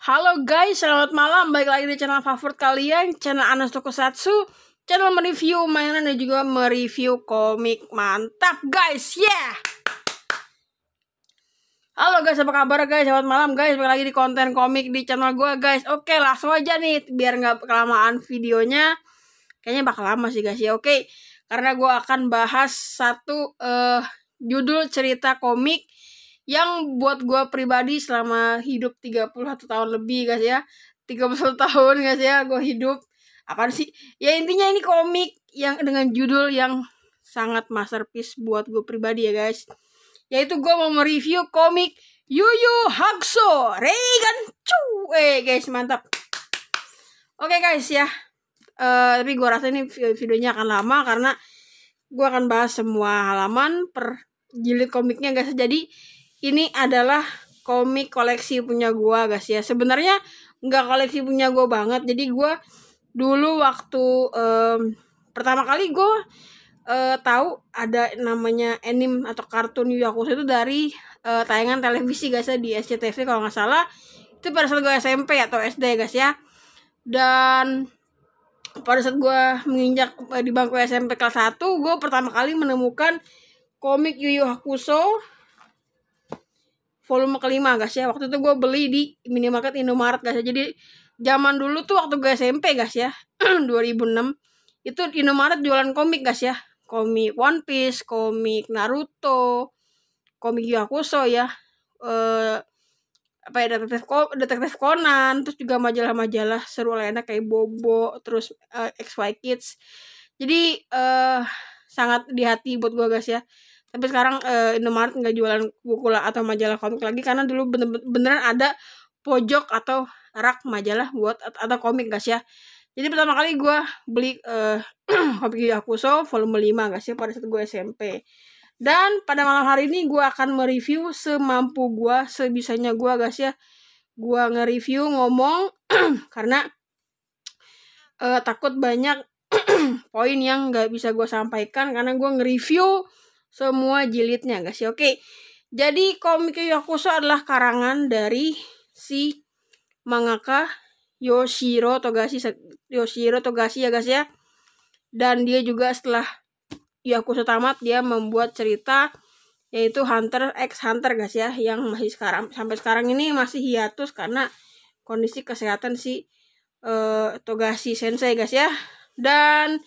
Halo guys, selamat malam. Baik lagi di channel favorit kalian, channel Anas Tokusatsu. Channel mereview mainan dan juga mereview komik. Mantap guys, yeah! Halo guys, apa kabar guys? Selamat malam guys. Baik lagi di konten komik di channel gue guys. Oke, langsung aja nih biar nggak kelamaan videonya. Kayaknya bakal lama sih guys ya. Oke, karena gue akan bahas satu uh, judul cerita komik yang buat gue pribadi selama hidup 31 tahun lebih guys ya 31 tahun guys ya gue hidup apa sih ya intinya ini komik yang dengan judul yang sangat masterpiece buat gue pribadi ya guys yaitu gue mau mereview komik Yu Yu Hakusho Reigen Chu eh guys mantap oke okay, guys ya uh, tapi gue rasa ini videonya akan lama karena gue akan bahas semua halaman per jilid komiknya guys jadi ini adalah komik koleksi punya gue, guys ya sebenarnya nggak koleksi punya gue banget jadi gue dulu waktu um, pertama kali gue uh, tahu ada namanya anime atau kartun Yakuza itu dari uh, tayangan televisi guys ya di SCTV kalau nggak salah itu pada saat gue SMP atau SD guys ya dan pada saat gue menginjak eh, di bangku SMP kelas 1 gue pertama kali menemukan komik Yu Yu Hakusho volume kelima guys ya waktu itu gue beli di minimarket Indomaret guys ya jadi zaman dulu tuh waktu gue SMP guys ya 2006 itu Indomaret jualan komik guys ya komik One Piece komik Naruto komik Yakuso ya eh apa ya detektif detektif Conan terus juga majalah-majalah seru lah enak kayak Bobo terus uh, eh, XY Kids jadi eh uh, sangat di hati buat gue guys ya tapi sekarang uh, Indomaret nggak jualan buku atau majalah komik lagi karena dulu bener beneran ada pojok atau rak majalah buat atau komik guys ya jadi pertama kali gue beli uh, komik so volume 5 guys ya pada saat gue SMP dan pada malam hari ini gue akan mereview semampu gue sebisanya gue guys ya gue nge-review ngomong karena uh, takut banyak poin yang nggak bisa gue sampaikan karena gue nge-review semua jilidnya guys ya. Oke. Jadi komik Yakuza adalah karangan dari si mangaka Yoshiro Togashi Yoshiro Togashi ya guys ya. Dan dia juga setelah Yakuza tamat dia membuat cerita yaitu Hunter X Hunter guys ya yang masih sekarang sampai sekarang ini masih hiatus karena kondisi kesehatan si uh, eh, Togashi Sensei guys ya. Dan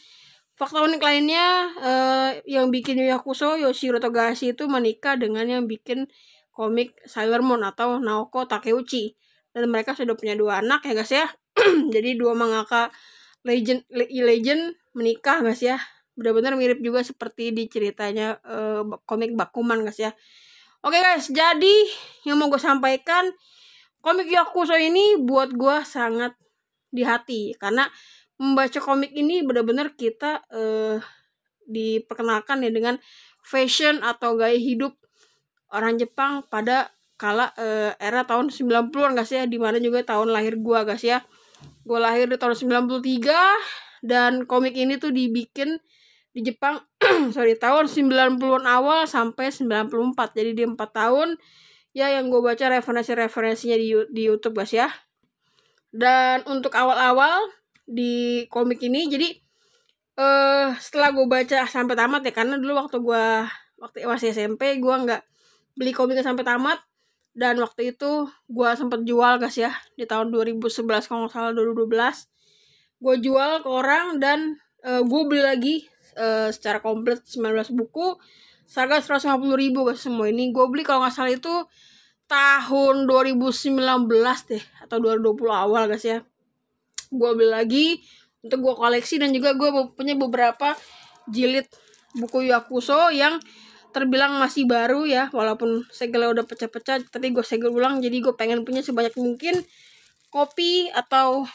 Fakta unik lainnya uh, yang bikin Yakuso Yoshiro Togashi itu menikah dengan yang bikin komik Sailor Moon atau Naoko Takeuchi dan mereka sudah punya dua anak ya guys ya. Jadi dua mangaka legend le legend menikah guys ya. Benar-benar mirip juga seperti di ceritanya uh, komik Bakuman guys ya. Oke guys, jadi yang mau gue sampaikan komik Yakuso ini buat gue sangat di hati karena membaca komik ini benar-benar kita uh, diperkenalkan ya dengan fashion atau gaya hidup orang Jepang pada kala uh, era tahun 90-an guys ya dimana juga tahun lahir gua guys ya gua lahir di tahun 93 dan komik ini tuh dibikin di Jepang sorry tahun 90-an awal sampai 94 jadi di 4 tahun ya yang gue baca referensi-referensinya di, di YouTube guys ya dan untuk awal-awal di komik ini jadi eh uh, setelah gue baca sampai tamat ya karena dulu waktu gue waktu masih SMP gue nggak beli komik sampai tamat dan waktu itu gue sempet jual guys ya di tahun 2011 kalau nggak salah 2012 gue jual ke orang dan uh, eh, gue beli lagi uh, secara komplit 19 buku seharga 150 ribu guys semua ini gue beli kalau nggak salah itu tahun 2019 deh atau 2020 awal guys ya gue beli lagi untuk gue koleksi dan juga gue punya beberapa jilid buku Yakuso yang terbilang masih baru ya walaupun segelnya udah pecah-pecah tapi gue segel ulang jadi gue pengen punya sebanyak mungkin kopi atau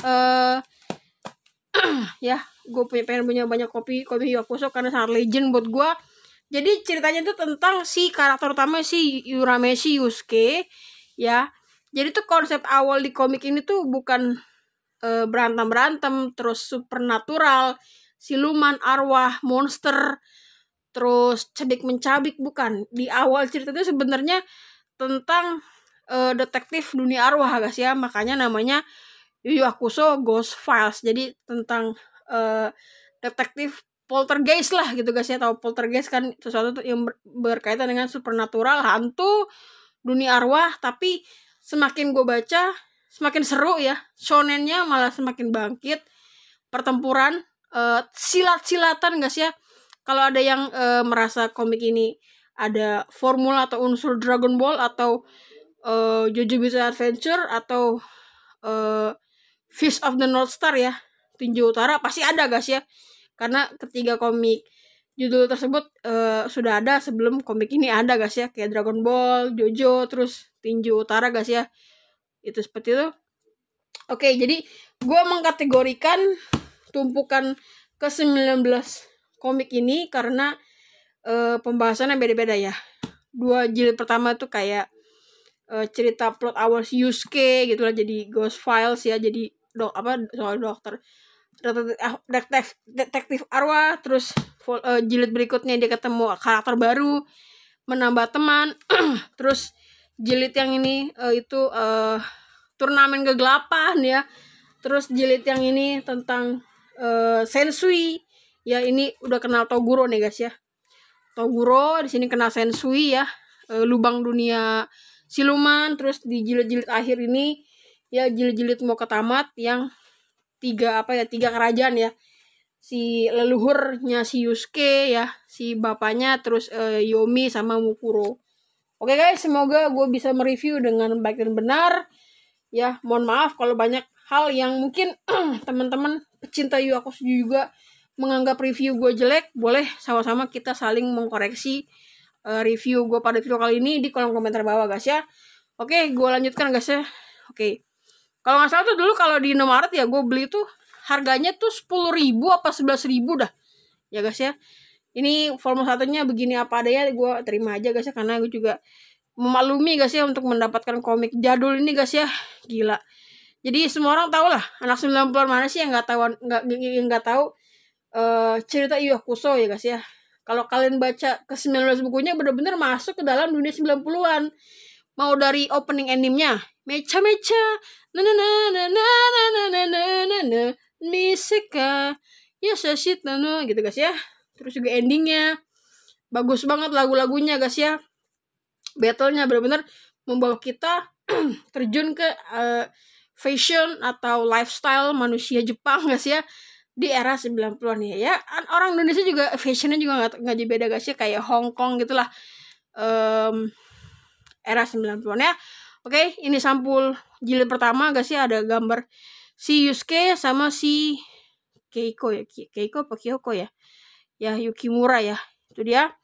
uh, ya gue punya pengen punya banyak kopi kopi Yakuso karena sangat legend buat gue jadi ceritanya itu tentang si karakter utama si Yurameshi Yusuke ya jadi tuh konsep awal di komik ini tuh bukan Eh, berantem berantem terus supernatural siluman arwah monster terus cedik mencabik bukan di awal cerita itu sebenarnya tentang uh, detektif dunia arwah guys ya makanya namanya Yu Yu Akuso Ghost Files jadi tentang uh, detektif poltergeist lah gitu guys ya tahu poltergeist kan sesuatu yang ber berkaitan dengan supernatural hantu dunia arwah tapi semakin gue baca semakin seru ya shonennya malah semakin bangkit pertempuran uh, silat-silatan guys ya kalau ada yang uh, merasa komik ini ada formula atau unsur Dragon Ball atau uh, Jojo Bizarre Adventure atau uh, Fist of the North Star ya tinju utara pasti ada guys ya karena ketiga komik judul tersebut uh, sudah ada sebelum komik ini ada guys ya kayak Dragon Ball, Jojo terus tinju utara guys ya itu seperti itu oke jadi gue mengkategorikan tumpukan ke 19 komik ini karena e, pembahasannya beda-beda ya dua jilid pertama tuh kayak e, cerita plot awal si Yusuke gitu lah jadi Ghost Files ya jadi dok apa soal dokter detektif detektif arwah terus uh, jilid berikutnya dia ketemu karakter baru menambah teman terus jilid yang ini uh, itu uh, turnamen kegelapan ya terus jilid yang ini tentang uh, sensui ya ini udah kenal Toguro nih guys ya Toguro di sini kenal sensui ya uh, lubang dunia siluman terus di jilid-jilid akhir ini ya jilid-jilid mau ke tamat yang tiga apa ya tiga kerajaan ya si leluhurnya si Yusuke ya si bapaknya terus uh, Yomi sama Mukuro Oke okay guys, semoga gue bisa mereview dengan baik dan benar. Ya, mohon maaf kalau banyak hal yang mungkin teman-teman pecinta aku juga menganggap review gue jelek. Boleh sama-sama kita saling mengkoreksi uh, review gue pada video kali ini di kolom komentar bawah guys ya. Oke, okay, gue lanjutkan guys ya. Oke. Okay. Kalau nggak salah tuh dulu kalau di Indomaret ya gue beli tuh harganya tuh 10.000 apa 11.000 dah. Ya guys ya ini formal satunya begini apa adanya gue terima aja guys ya karena gue juga memaklumi guys ya untuk mendapatkan komik jadul ini guys ya gila jadi semua orang tahu lah anak 90 mana sih yang nggak tahu nggak nggak tahu uh, cerita kuso ya guys ya kalau kalian baca ke 19 bukunya bener-bener masuk ke dalam dunia 90-an mau dari opening endingnya meca meca na na na na na na na na na na na na na na gitu guys ya terus juga endingnya bagus banget lagu-lagunya guys ya battlenya benar-benar membawa kita terjun ke uh, fashion atau lifestyle manusia Jepang guys ya di era 90-an ya, ya. Orang Indonesia juga fashionnya juga nggak nggak beda guys ya kayak Hong Kong gitulah. Um, era 90-an ya. Oke, ini sampul jilid pertama guys ya ada gambar si Yusuke sama si Keiko ya. Keiko apa Kyoko ya? ya Yukimura ya itu dia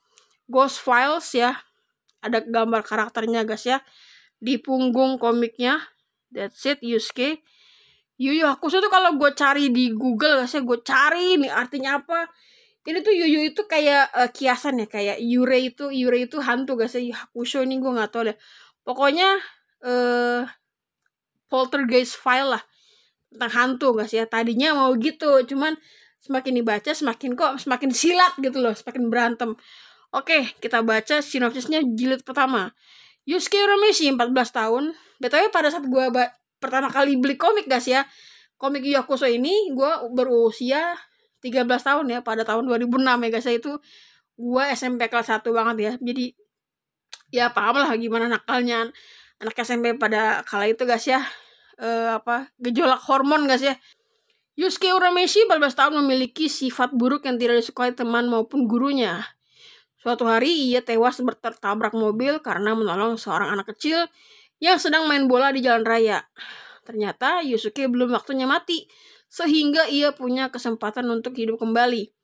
Ghost Files ya ada gambar karakternya guys ya di punggung komiknya that's it Yusuke Yu Yu Hakusho tuh kalau gue cari di Google guys ya gue cari ini artinya apa ini tuh Yuyu itu kayak uh, kiasan ya kayak Yure itu Yure itu hantu guys ya Yu Hakusho ini gue nggak tahu deh pokoknya eh uh, poltergeist file lah tentang hantu guys ya tadinya mau gitu cuman semakin dibaca semakin kok semakin silat gitu loh, semakin berantem. Oke, kita baca sinopsisnya jilid pertama. Yusuke Urameshi 14 tahun. BTW pada saat gue pertama kali beli komik guys ya, komik Yakuza ini gue berusia 13 tahun ya pada tahun 2006 ya guys ya itu gue SMP kelas 1 banget ya. Jadi ya paham lah gimana nakalnya anak SMP pada kala itu guys ya. E, apa gejolak hormon guys ya Yusuke Urameshi 14 tahun memiliki sifat buruk yang tidak disukai teman maupun gurunya. Suatu hari ia tewas bertertabrak mobil karena menolong seorang anak kecil yang sedang main bola di jalan raya. Ternyata Yusuke belum waktunya mati, sehingga ia punya kesempatan untuk hidup kembali.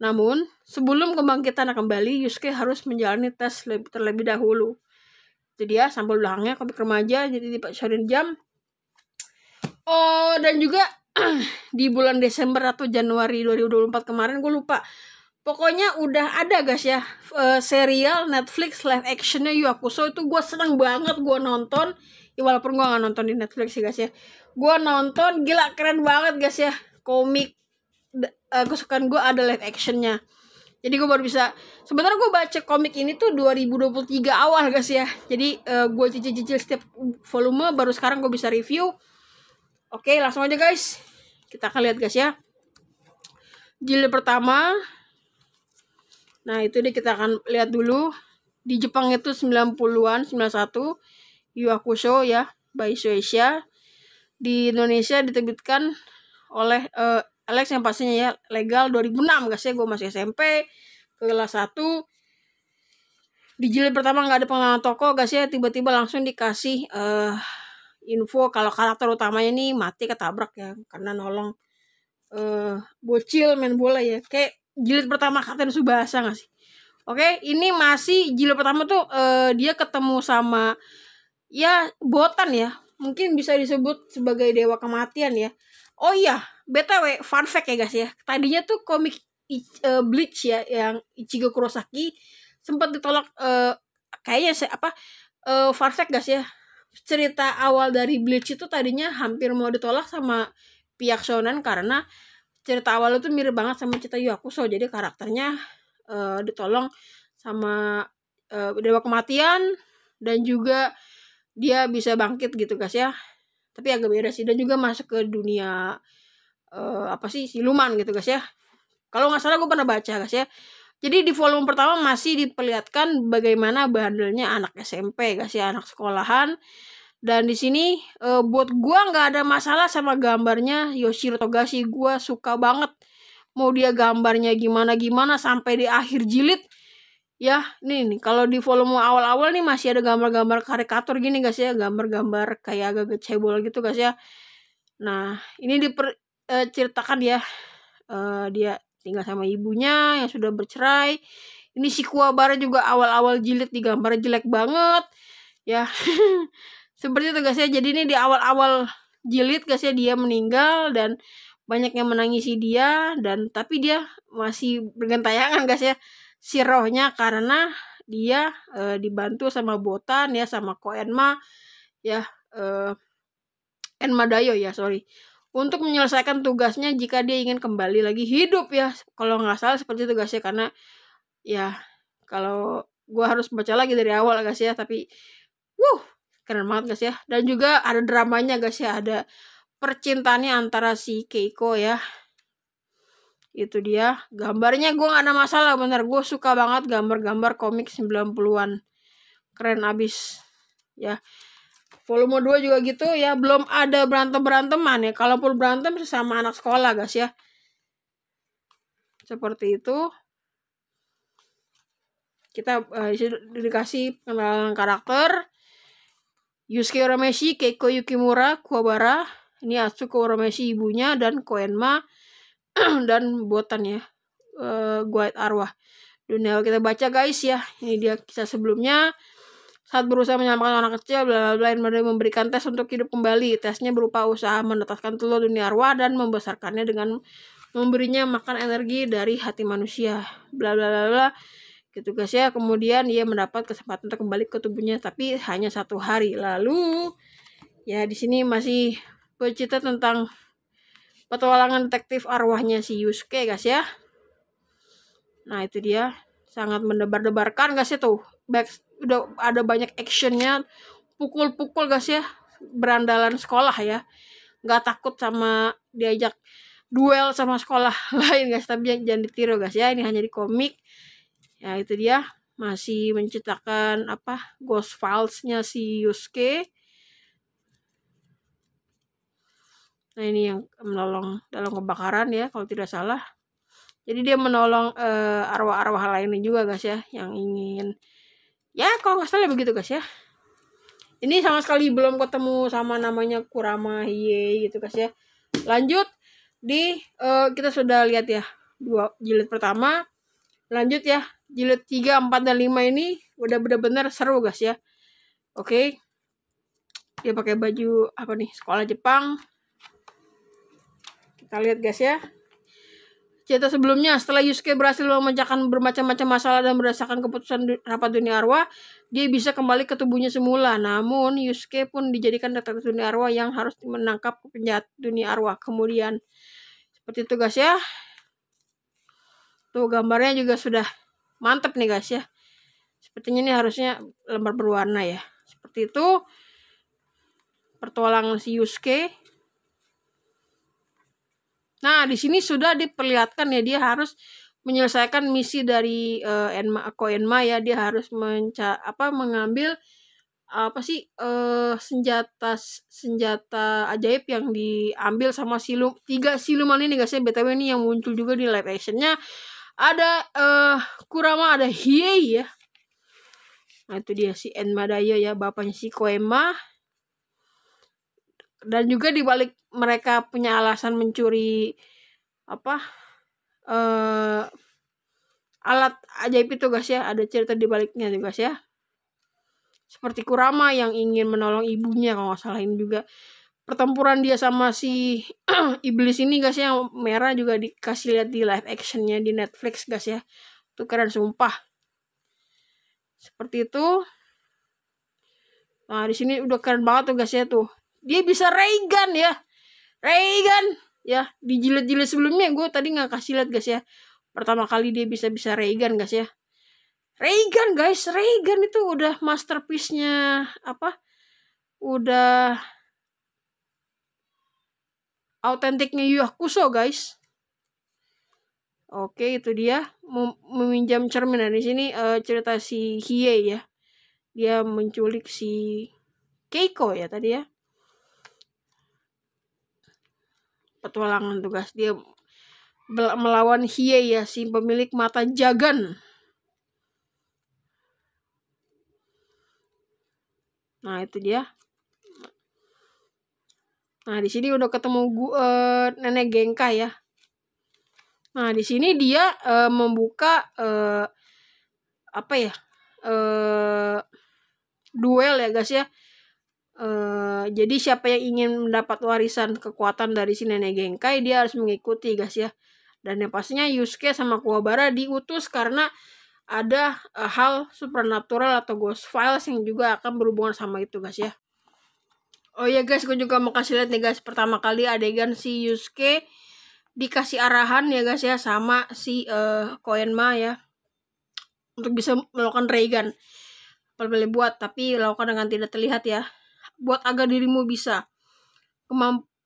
Namun, sebelum kebangkitan kembali, Yusuke harus menjalani tes terlebih dahulu. Jadi dia sampul belakangnya komik remaja jadi di jam. Oh, dan juga di bulan Desember atau Januari 2024 kemarin gue lupa pokoknya udah ada guys ya eh, serial Netflix live actionnya Yu so itu gue seneng banget gue nonton ya walaupun gue gak nonton di Netflix sih guys ya gue nonton gila keren banget guys ya komik eh, kesukaan gue ada live actionnya jadi gue baru bisa sebenarnya gue baca komik ini tuh 2023 awal guys ya jadi eh, gue cicil-cicil setiap volume baru sekarang gue bisa review Oke, langsung aja guys. Kita akan lihat guys ya. Jilid pertama. Nah, itu dia kita akan lihat dulu. Di Jepang itu 90-an, 91. Yuakusho ya, by Sueisha. Di Indonesia diterbitkan oleh uh, Alex yang pastinya ya legal 2006 guys ya gue masih SMP kelas 1 di jilid pertama nggak ada pengalaman toko guys ya tiba-tiba langsung dikasih uh, info kalau karakter utamanya ini mati ketabrak ya karena nolong uh, bocil main bola ya kayak jilid pertama Kapten Subasa gak sih oke ini masih jilid pertama tuh uh, dia ketemu sama ya botan ya mungkin bisa disebut sebagai dewa kematian ya oh iya btw fun fact ya guys ya tadinya tuh komik uh, Bleach ya yang Ichigo Kurosaki sempat ditolak uh, kayaknya apa uh, fun fact guys ya cerita awal dari Bleach itu tadinya hampir mau ditolak sama pihak shonen karena cerita awal itu mirip banget sama cerita Yakuza jadi karakternya uh, ditolong sama uh, dewa kematian dan juga dia bisa bangkit gitu guys ya tapi agak beda sih dan juga masuk ke dunia uh, apa sih siluman gitu guys ya kalau nggak salah gue pernah baca guys ya jadi di volume pertama masih diperlihatkan bagaimana bandelnya anak SMP, kasih anak sekolahan. Dan di sini e, buat gue nggak ada masalah sama gambarnya Yoshiro Togashi, gua suka banget. Mau dia gambarnya gimana-gimana sampai di akhir jilid ya nih, nih kalau di volume awal-awal nih masih ada gambar-gambar karikatur gini guys ya gambar-gambar kayak agak cebol gitu guys ya nah ini diceritakan eh, e, ya e, dia tinggal sama ibunya yang sudah bercerai. Ini si Kuwabara juga awal-awal jilid digambar jelek banget. Ya. Seperti itu guys ya. Jadi ini di awal-awal jilid guys ya dia meninggal dan banyak yang menangisi dia dan tapi dia masih bergentayangan guys ya si rohnya karena dia e, dibantu sama Botan ya sama Koenma ya e, Enma Dayo ya sorry untuk menyelesaikan tugasnya jika dia ingin kembali lagi hidup ya kalau nggak salah seperti tugasnya karena ya kalau gue harus baca lagi dari awal guys ya tapi wuh keren banget guys ya dan juga ada dramanya guys ya ada percintaannya antara si Keiko ya itu dia gambarnya gue gak ada masalah bener gue suka banget gambar-gambar komik 90-an keren abis ya volume 2 juga gitu ya belum ada berantem-beranteman ya kalaupun berantem sesama anak sekolah guys ya seperti itu kita uh, dikasih pengenalan karakter Yusuke Urameshi, Keiko Yukimura, Kuwabara, ini Atsuko Urameshi ibunya dan Koenma dan Botan ya, uh, Guide Arwah. Dunia kita baca guys ya, ini dia kisah sebelumnya saat berusaha menyelamatkan orang kecil, bla bla memberikan tes untuk hidup kembali. Tesnya berupa usaha menetaskan telur dunia arwah dan membesarkannya dengan memberinya makan energi dari hati manusia. Bla bla bla bla. Gitu guys ya. Kemudian ia mendapat kesempatan untuk kembali ke tubuhnya, tapi hanya satu hari. Lalu ya di sini masih bercerita tentang petualangan detektif arwahnya si Yusuke guys ya. Nah itu dia sangat mendebar-debarkan guys itu ya, back udah ada banyak actionnya pukul-pukul guys ya berandalan sekolah ya nggak takut sama diajak duel sama sekolah lain guys tapi jangan ditiru guys ya ini hanya di komik ya itu dia masih menciptakan apa ghost filesnya si Yusuke nah ini yang menolong dalam kebakaran ya kalau tidak salah jadi dia menolong eh, arwah-arwah uh, lainnya juga guys ya yang ingin ya kalau nggak salah begitu guys ya ini sama sekali belum ketemu sama namanya Kurama hiye gitu guys ya lanjut di uh, kita sudah lihat ya dua jilid pertama lanjut ya jilid 3, 4, dan 5 ini udah bener-bener seru guys ya oke okay. dia pakai baju apa nih sekolah Jepang kita lihat guys ya Cerita sebelumnya, setelah Yusuke berhasil memecahkan bermacam-macam masalah dan berdasarkan keputusan rapat dunia arwah, dia bisa kembali ke tubuhnya semula. Namun, Yusuke pun dijadikan daftar dunia arwah yang harus menangkap penjahat dunia arwah. Kemudian, seperti itu guys ya. Tuh gambarnya juga sudah mantep nih guys ya. Sepertinya ini harusnya lembar berwarna ya. Seperti itu, pertualangan si Yusuke Nah, di sini sudah diperlihatkan ya dia harus menyelesaikan misi dari uh, Enma Koenma ya dia harus menca apa mengambil apa sih uh, senjata senjata ajaib yang diambil sama silum tiga siluman ini guys ya btw ini yang muncul juga di live actionnya ada uh, Kurama ada Hiei ya nah itu dia si Enma Daya ya bapaknya si Koema dan juga dibalik mereka punya alasan mencuri apa uh, alat ajaib itu guys ya ada cerita dibaliknya juga, guys ya seperti Kurama yang ingin menolong ibunya kalau nggak salah juga pertempuran dia sama si iblis ini guys ya, yang merah juga dikasih lihat di live actionnya di Netflix guys ya tuh keren sumpah seperti itu nah di sini udah keren banget tuh guys ya tuh dia bisa Reagan ya Reagan ya di jilat jilid sebelumnya gue tadi nggak kasih lihat guys ya pertama kali dia bisa bisa Reagan guys ya Reagan guys Reagan itu udah masterpiece-nya apa udah autentiknya Kuso guys Oke itu dia Mem meminjam cermin nah di sini uh, cerita si Hie ya dia menculik si Keiko ya tadi ya petualangan tugas dia melawan Hie ya si pemilik mata jagan. Nah, itu dia. Nah, di sini udah ketemu gua, uh, eh, nenek Gengka ya. Nah, di sini dia uh, membuka uh, apa ya? Uh, duel ya, guys ya Eh, jadi siapa yang ingin mendapat warisan kekuatan dari si nenek Genkai dia harus mengikuti guys ya. Dan yang pastinya Yusuke sama Kuwabara diutus karena ada uh, hal supernatural atau ghost files yang juga akan berhubungan sama itu guys ya. Oh ya guys, gue juga mau kasih lihat nih guys pertama kali adegan si Yusuke dikasih arahan ya guys ya sama si uh, Koenma ya untuk bisa melakukan Reagan Boleh buat tapi lakukan dengan tidak terlihat ya buat agar dirimu bisa.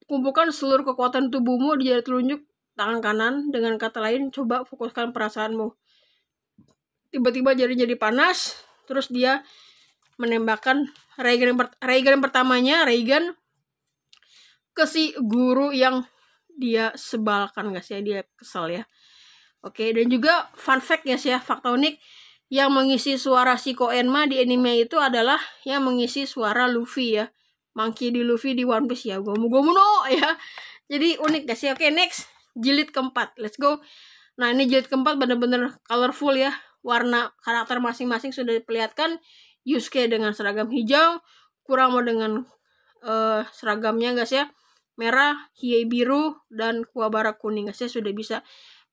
kumpulkan seluruh kekuatan tubuhmu di jari telunjuk tangan kanan. Dengan kata lain, coba fokuskan perasaanmu. Tiba-tiba jari jadi panas, terus dia menembakkan Reagan yang, Reagan yang pertamanya, Reagan ke si guru yang dia sebalkan guys sih dia kesel ya. Oke, dan juga fun fact sih ya, fakta unik yang mengisi suara si Koenma di anime itu adalah yang mengisi suara Luffy ya. Monkey di Luffy di One Piece ya. Gomu Gomu no ya. Jadi unik gak sih? Oke next. Jilid keempat. Let's go. Nah ini jilid keempat bener-bener colorful ya. Warna karakter masing-masing sudah diperlihatkan. Yusuke dengan seragam hijau. mau dengan uh, seragamnya guys ya. Merah, Hiei biru, dan Kuabara kuning Gak ya. Sudah bisa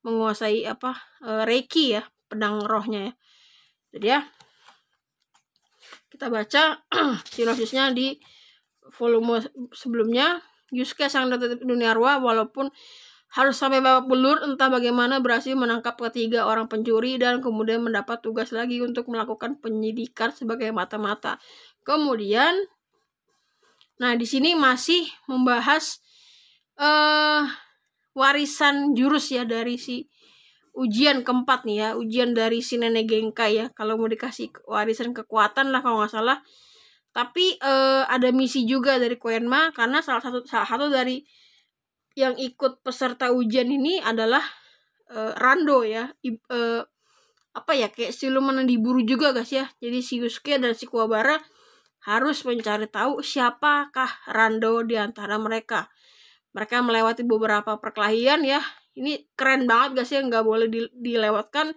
menguasai apa uh, Reiki ya. Pedang rohnya ya. Jadi ya, kita baca sinopsisnya di volume sebelumnya. Yusuke sang detektif dunia arwah walaupun harus sampai babak belur entah bagaimana berhasil menangkap ketiga orang pencuri dan kemudian mendapat tugas lagi untuk melakukan penyidikan sebagai mata-mata. Kemudian nah di sini masih membahas uh, warisan jurus ya dari si ujian keempat nih ya ujian dari si nenek gengka ya kalau mau dikasih warisan kekuatan lah kalau nggak salah tapi eh, ada misi juga dari Koenma karena salah satu salah satu dari yang ikut peserta ujian ini adalah eh, Rando ya I, eh, apa ya kayak siluman yang diburu juga guys ya jadi si Yusuke dan si Kuwabara harus mencari tahu siapakah Rando di antara mereka mereka melewati beberapa perkelahian ya ini keren banget gak sih nggak boleh dilewatkan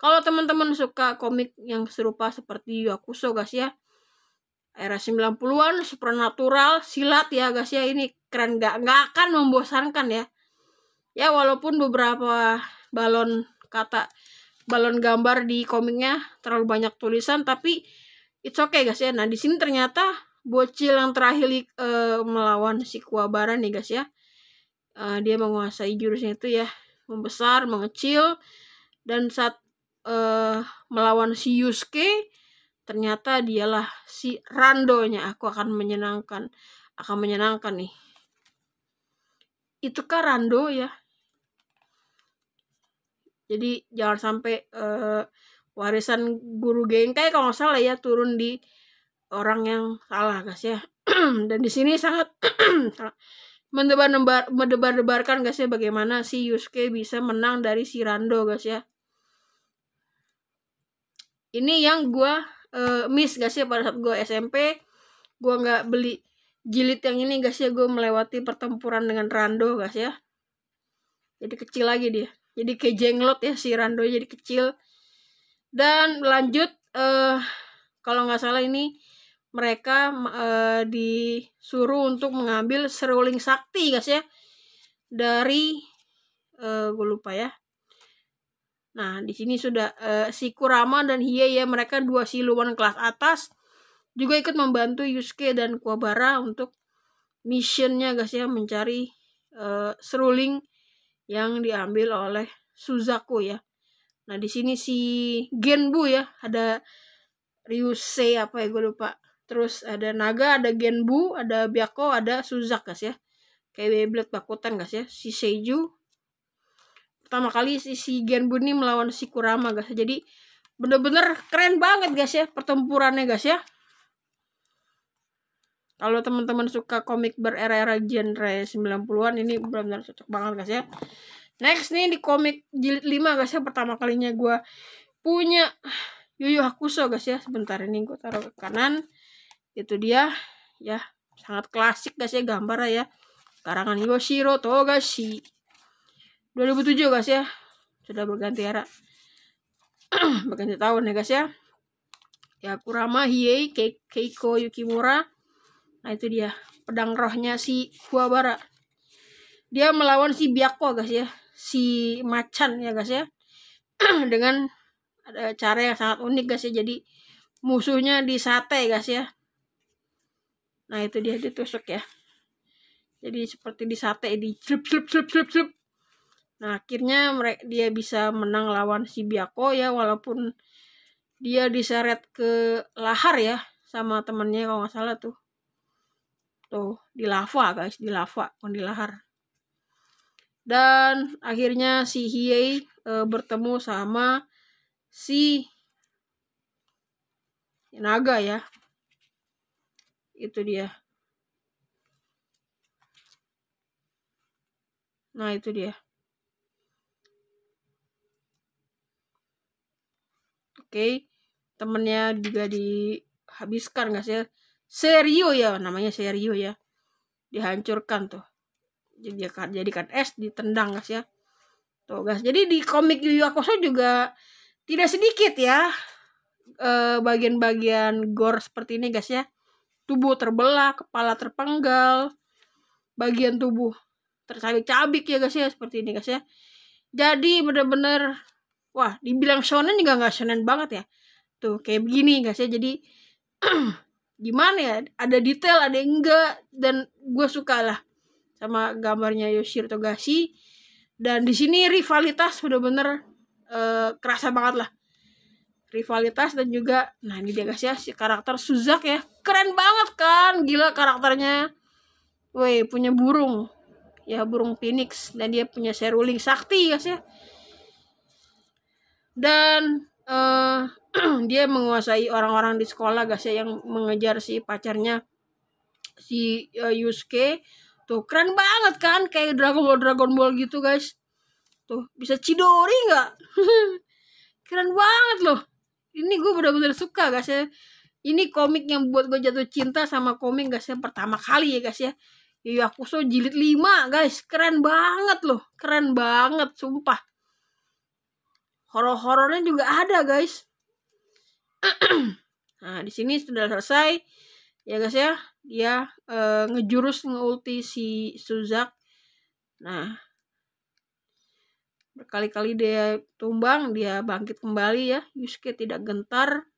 kalau teman-teman suka komik yang serupa seperti Yakuso guys ya era 90-an supernatural silat ya guys ya ini keren nggak nggak akan membosankan ya ya walaupun beberapa balon kata balon gambar di komiknya terlalu banyak tulisan tapi it's okay guys ya nah di sini ternyata bocil yang terakhir uh, melawan si Kuabara nih guys ya uh, dia menguasai jurusnya itu ya membesar mengecil dan saat uh, melawan si Yusuke ternyata dialah si Randonya aku akan menyenangkan akan menyenangkan nih Itu kah Rando ya jadi jangan sampai uh, warisan guru Genkai kalau nggak salah ya turun di orang yang salah guys ya dan di sini sangat mendebar-debar mendebar-debarkan guys ya bagaimana si Yusuke bisa menang dari si Rando guys ya. Ini yang gua uh, miss guys ya pada saat gua SMP Gua nggak beli jilid yang ini guys ya gua melewati pertempuran dengan Rando guys ya. Jadi kecil lagi dia. Jadi kayak jenglot ya si Rando jadi kecil. Dan lanjut uh, kalau nggak salah ini mereka uh, disuruh untuk mengambil seruling sakti guys ya dari uh, eh, gue lupa ya nah di sini sudah uh, si Kurama dan Hiei ya mereka dua siluman kelas atas juga ikut membantu Yusuke dan Kuwabara untuk missionnya guys ya mencari uh, seruling yang diambil oleh Suzaku ya nah di sini si Genbu ya ada Ryusei apa ya gue lupa terus ada Naga, ada Genbu, ada biako ada Suzak guys ya. Kayak Beyblade Bakutan guys ya. Si Seiju. Pertama kali si, si Genbu ini melawan si Kurama guys. Jadi bener-bener keren banget guys ya pertempurannya guys ya. Kalau teman-teman suka komik berera-era genre 90-an ini benar-benar cocok banget guys ya. Next nih di komik jilid 5 guys ya pertama kalinya gue punya Yuyu Hakuso guys ya. Sebentar ini gue taruh ke kanan itu dia ya sangat klasik guys ya gambar ya karangan Yoshiro Togashi 2007 guys ya sudah berganti era berganti tahun ya guys ya ya Kurama Hiei Ke Keiko Yukimura nah itu dia pedang rohnya si Kuwabara dia melawan si Biako guys ya si macan ya guys ya dengan ada cara yang sangat unik guys ya jadi musuhnya di sate guys ya nah itu dia ditusuk ya jadi seperti di sate di slip slip slip slip slip nah akhirnya mereka dia bisa menang lawan si Biako ya walaupun dia diseret ke lahar ya sama temennya kalau nggak salah tuh tuh di lava guys di lava bukan di lahar dan akhirnya si Hiei e, bertemu sama si naga ya itu dia nah itu dia oke temennya juga dihabiskan nggak sih serio ya namanya serio ya dihancurkan tuh jadi jadikan es ditendang guys ya tuh guys jadi di komik Yu Yu juga tidak sedikit ya eh, bagian-bagian gore seperti ini guys ya tubuh terbelah, kepala terpenggal, bagian tubuh tercabik-cabik ya guys ya seperti ini guys ya. Jadi bener-bener wah dibilang shonen juga nggak shonen banget ya. Tuh kayak begini guys ya. Jadi gimana ya ada detail ada yang enggak dan gue suka lah sama gambarnya Yoshiro Togashi dan di sini rivalitas bener-bener uh, kerasa banget lah rivalitas dan juga nah ini dia guys ya si karakter Suzak ya keren banget kan gila karakternya woi punya burung ya burung phoenix dan dia punya seruling sakti guys ya dan uh, dia menguasai orang-orang di sekolah guys ya yang mengejar si pacarnya si uh, Yusuke tuh keren banget kan kayak Dragon Ball Dragon Ball gitu guys tuh bisa cidori nggak keren banget loh ini gue bener-bener suka guys ya ini komik yang buat gue jatuh cinta sama komik guys ya pertama kali ya guys ya iya, aku so jilid 5 guys keren banget loh keren banget sumpah horor-horornya juga ada guys nah di sini sudah selesai ya guys ya dia uh, ngejurus ngeulti si Suzak nah Berkali-kali dia tumbang, dia bangkit kembali ya. Yusuke tidak gentar.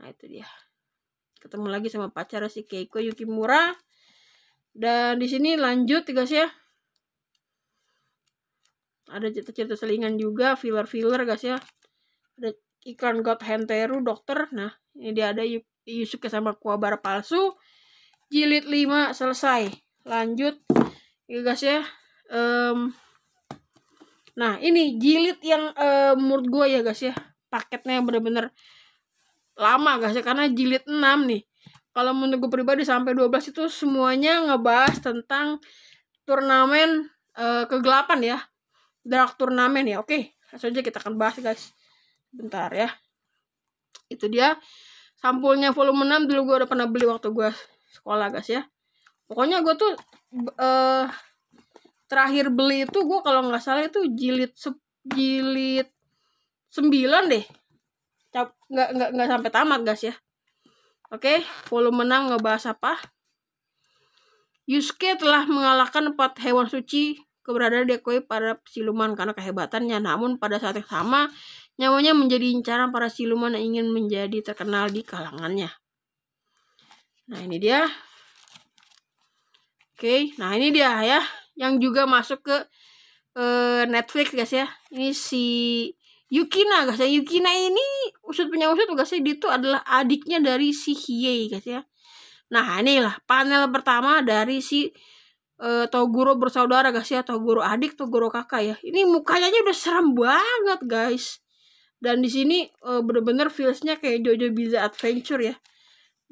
Nah, itu dia. Ketemu lagi sama pacar si Keiko Yukimura. Dan di sini lanjut ya guys ya. Ada cerita-cerita selingan juga, filler-filler guys ya. Ada iklan God Henteru dokter. Nah, ini dia ada Yusuke sama Kuabara palsu. Jilid 5 selesai. Lanjut ya guys ya. Um, Nah, ini jilid yang uh, menurut gue ya guys ya, paketnya yang bener-bener lama guys ya, karena jilid 6 nih. Kalau menurut gue pribadi sampai 12 itu semuanya ngebahas tentang turnamen uh, kegelapan ya. Dark turnamen ya, oke. Langsung aja kita akan bahas guys. Bentar ya. Itu dia. Sampulnya volume 6 dulu gue udah pernah beli waktu gue sekolah guys ya. Pokoknya gue tuh... Uh, terakhir beli itu gue kalau nggak salah itu jilid se jilid 9 deh nggak nggak nggak sampai tamat guys ya oke okay, volume nggak ngebahas apa Yusuke telah mengalahkan empat hewan suci keberadaan Dekoi para siluman karena kehebatannya. Namun pada saat yang sama, nyawanya menjadi incaran para siluman yang ingin menjadi terkenal di kalangannya. Nah ini dia. Oke, nah ini dia ya yang juga masuk ke uh, Netflix guys ya ini si Yukina guys ya Yukina ini usut punya usut guys ya dia tuh adalah adiknya dari si Hiei guys ya nah inilah panel pertama dari si uh, Toguro bersaudara guys ya Toguro adik Toguro kakak ya ini mukanya aja udah serem banget guys dan di sini uh, bener-bener feelsnya kayak Jojo Bizarre Adventure ya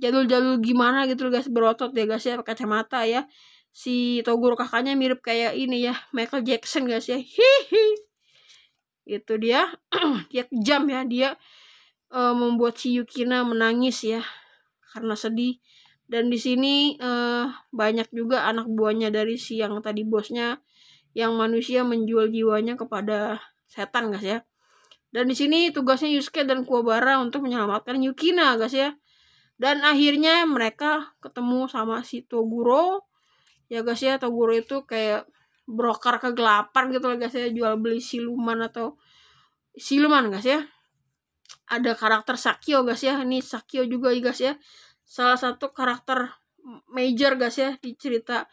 jalur-jalur gimana gitu guys berotot ya guys ya pakai kacamata ya si Toguro kakaknya mirip kayak ini ya Michael Jackson guys ya hihi itu dia dia kejam ya dia uh, membuat si Yukina menangis ya karena sedih dan di sini uh, banyak juga anak buahnya dari si yang tadi bosnya yang manusia menjual jiwanya kepada setan guys ya dan di sini tugasnya Yusuke dan Kuwabara untuk menyelamatkan Yukina guys ya dan akhirnya mereka ketemu sama si Toguro ya guys ya atau guru itu kayak broker kegelapan gitu lah guys ya jual beli siluman atau siluman guys ya ada karakter Sakio guys ya ini Sakio juga ya, guys ya salah satu karakter major guys ya di cerita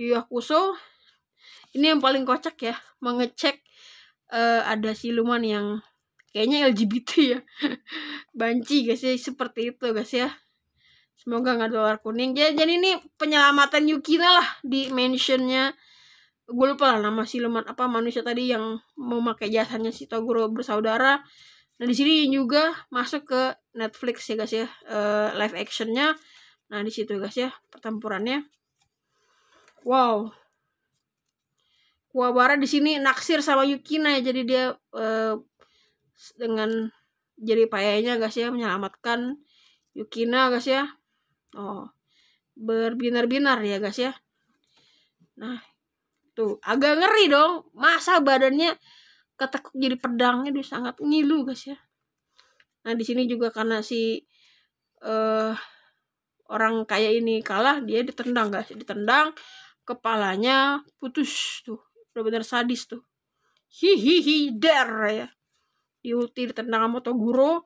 Yuakuso ini yang paling kocak ya mengecek uh, ada siluman yang kayaknya LGBT ya banci guys ya seperti itu guys ya Semoga nggak ada warna kuning. Jadi, ya, jadi ini penyelamatan Yukina lah di mentionnya Gue lupa lah nama siluman apa manusia tadi yang mau memakai jasanya si Toguro bersaudara. Nah di sini juga masuk ke Netflix ya guys ya uh, live actionnya. Nah di situ guys ya pertempurannya. Wow. Kuwabara di sini naksir sama Yukina ya jadi dia uh, dengan jadi payahnya guys ya menyelamatkan Yukina guys ya Oh, berbinar-binar ya guys ya. Nah, tuh agak ngeri dong. Masa badannya ketekuk jadi pedangnya dia sangat ngilu guys ya. Nah di sini juga karena si uh, orang kaya ini kalah dia ditendang guys, ditendang kepalanya putus tuh, benar-benar sadis tuh. Hihihi der ya. Diulti ditendang sama Toguro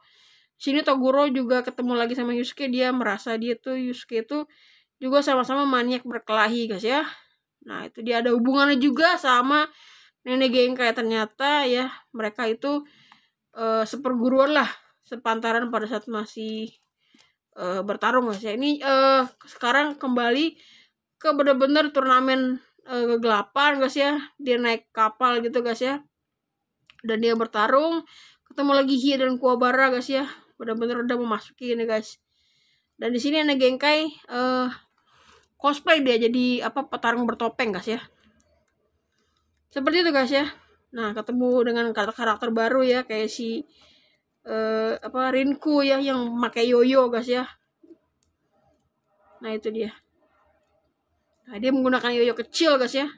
sini Toguro juga ketemu lagi sama Yusuke dia merasa dia tuh Yusuke itu juga sama-sama maniak berkelahi guys ya nah itu dia ada hubungannya juga sama nenek geng kayak ternyata ya mereka itu uh, seperguruan lah sepantaran pada saat masih uh, bertarung guys ya ini uh, sekarang kembali ke bener-bener turnamen uh, kegelapan guys ya dia naik kapal gitu guys ya dan dia bertarung ketemu lagi Hia dan Kuwabara guys ya bener-bener udah memasuki ini guys dan di sini ada gengkai uh, cosplay dia jadi apa petarung bertopeng guys ya seperti itu guys ya nah ketemu dengan karakter karakter baru ya kayak si uh, apa Rinku ya yang pakai yoyo guys ya nah itu dia nah dia menggunakan yoyo kecil guys ya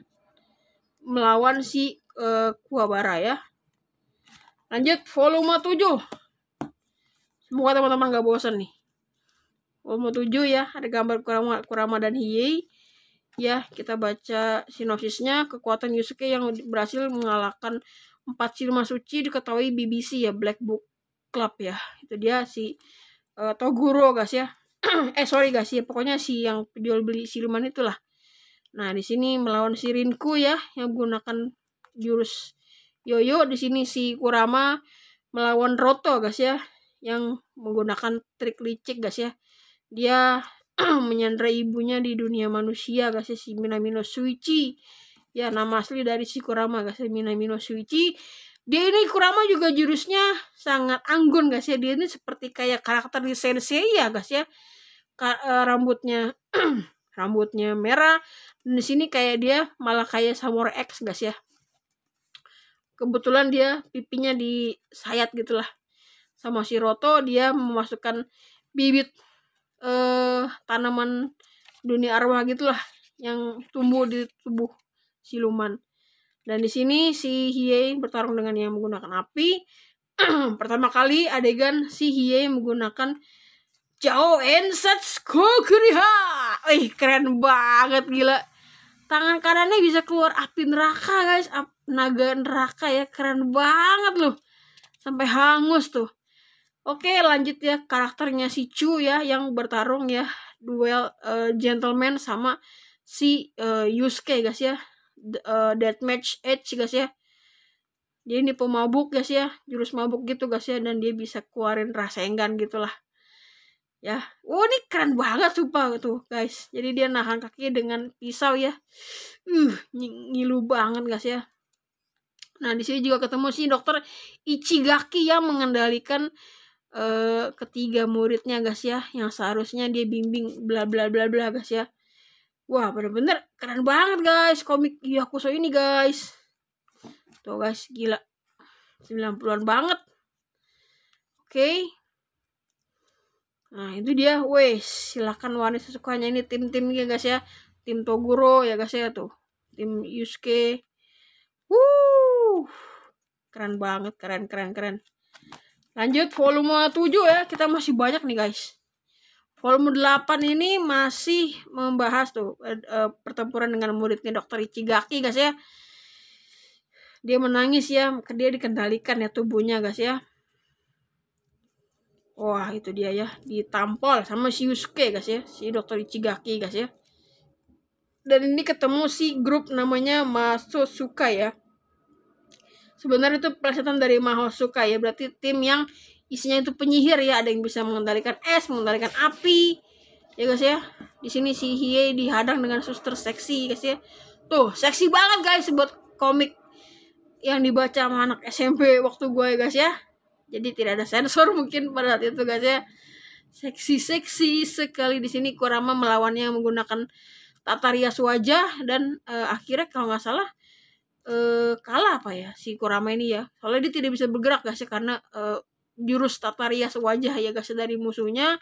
melawan si uh, eh, Kuabara ya lanjut volume 7 Semoga teman-teman gak bosan nih. Volume 7 ya, ada gambar Kurama, Kurama dan Hiei. Ya, kita baca sinopsisnya. Kekuatan Yusuke yang berhasil mengalahkan empat silma suci diketahui BBC ya, Black Book Club ya. Itu dia si uh, Toguro guys ya. eh sorry guys ya, pokoknya si yang jual beli siluman itulah. Nah, di sini melawan si Rinku ya yang menggunakan jurus yoyo di sini si Kurama melawan Roto guys ya yang menggunakan trik licik guys ya dia menyandra ibunya di dunia manusia guys ya si Minamino Suichi ya nama asli dari si Kurama guys ya Minamino Suichi dia ini Kurama juga jurusnya sangat anggun guys ya dia ini seperti kayak karakter di Sensei ya guys ya Ka e, rambutnya rambutnya merah dan di sini kayak dia malah kayak samurai X guys ya kebetulan dia pipinya disayat gitulah sama si Roto dia memasukkan bibit eh, tanaman dunia arwah gitulah yang tumbuh di tubuh siluman. Dan di sini si Hiei bertarung dengan yang menggunakan api. Pertama kali adegan si Hiei menggunakan Jao Ensets Kokuriha. Ih, keren banget gila. Tangan kanannya bisa keluar api neraka, guys. Naga neraka ya, keren banget loh. Sampai hangus tuh. Oke, lanjut ya karakternya si Chu ya yang bertarung ya duel uh, gentleman sama si uh, Yusuke guys ya. Eh, dead uh, match Edge guys ya. Jadi ini pemabuk guys ya, jurus mabuk gitu guys ya dan dia bisa keluarin enggan gitulah. Ya. Oh, ini keren banget sumpah tuh, guys. Jadi dia nahan kaki dengan pisau ya. Uh, ngilu banget guys ya. Nah, di sini juga ketemu si dokter Ichigaki yang mengendalikan uh, ketiga muridnya guys ya yang seharusnya dia bimbing bla bla bla bla guys ya wah bener-bener keren banget guys komik Yakuza ini guys tuh guys gila 90-an banget oke okay. nah itu dia wes silahkan warna sesukanya ini tim-timnya guys ya tim Toguro ya guys ya tuh tim Yusuke Wuh, keren banget, keren, keren, keren. Lanjut volume 7 ya, kita masih banyak nih guys. Volume 8 ini masih membahas tuh eh, eh, pertempuran dengan muridnya Dr. Ichigaki guys ya. Dia menangis ya, dia dikendalikan ya tubuhnya guys ya. Wah, itu dia ya, ditampol sama si Yusuke guys ya, si Dr. Ichigaki guys ya. Dan ini ketemu si grup namanya Suka ya sebenarnya itu pelesetan dari Mahosuka ya berarti tim yang isinya itu penyihir ya ada yang bisa mengendalikan es mengendalikan api ya guys ya di sini si Hie dihadang dengan suster seksi guys ya tuh seksi banget guys buat komik yang dibaca sama anak SMP waktu gue ya guys ya jadi tidak ada sensor mungkin pada saat itu guys ya seksi seksi sekali di sini Kurama melawannya menggunakan tata rias wajah dan uh, akhirnya kalau nggak salah uh, kalah apa ya si Kurama ini ya soalnya dia tidak bisa bergerak guys ya karena uh, jurus tata rias wajah ya guys dari musuhnya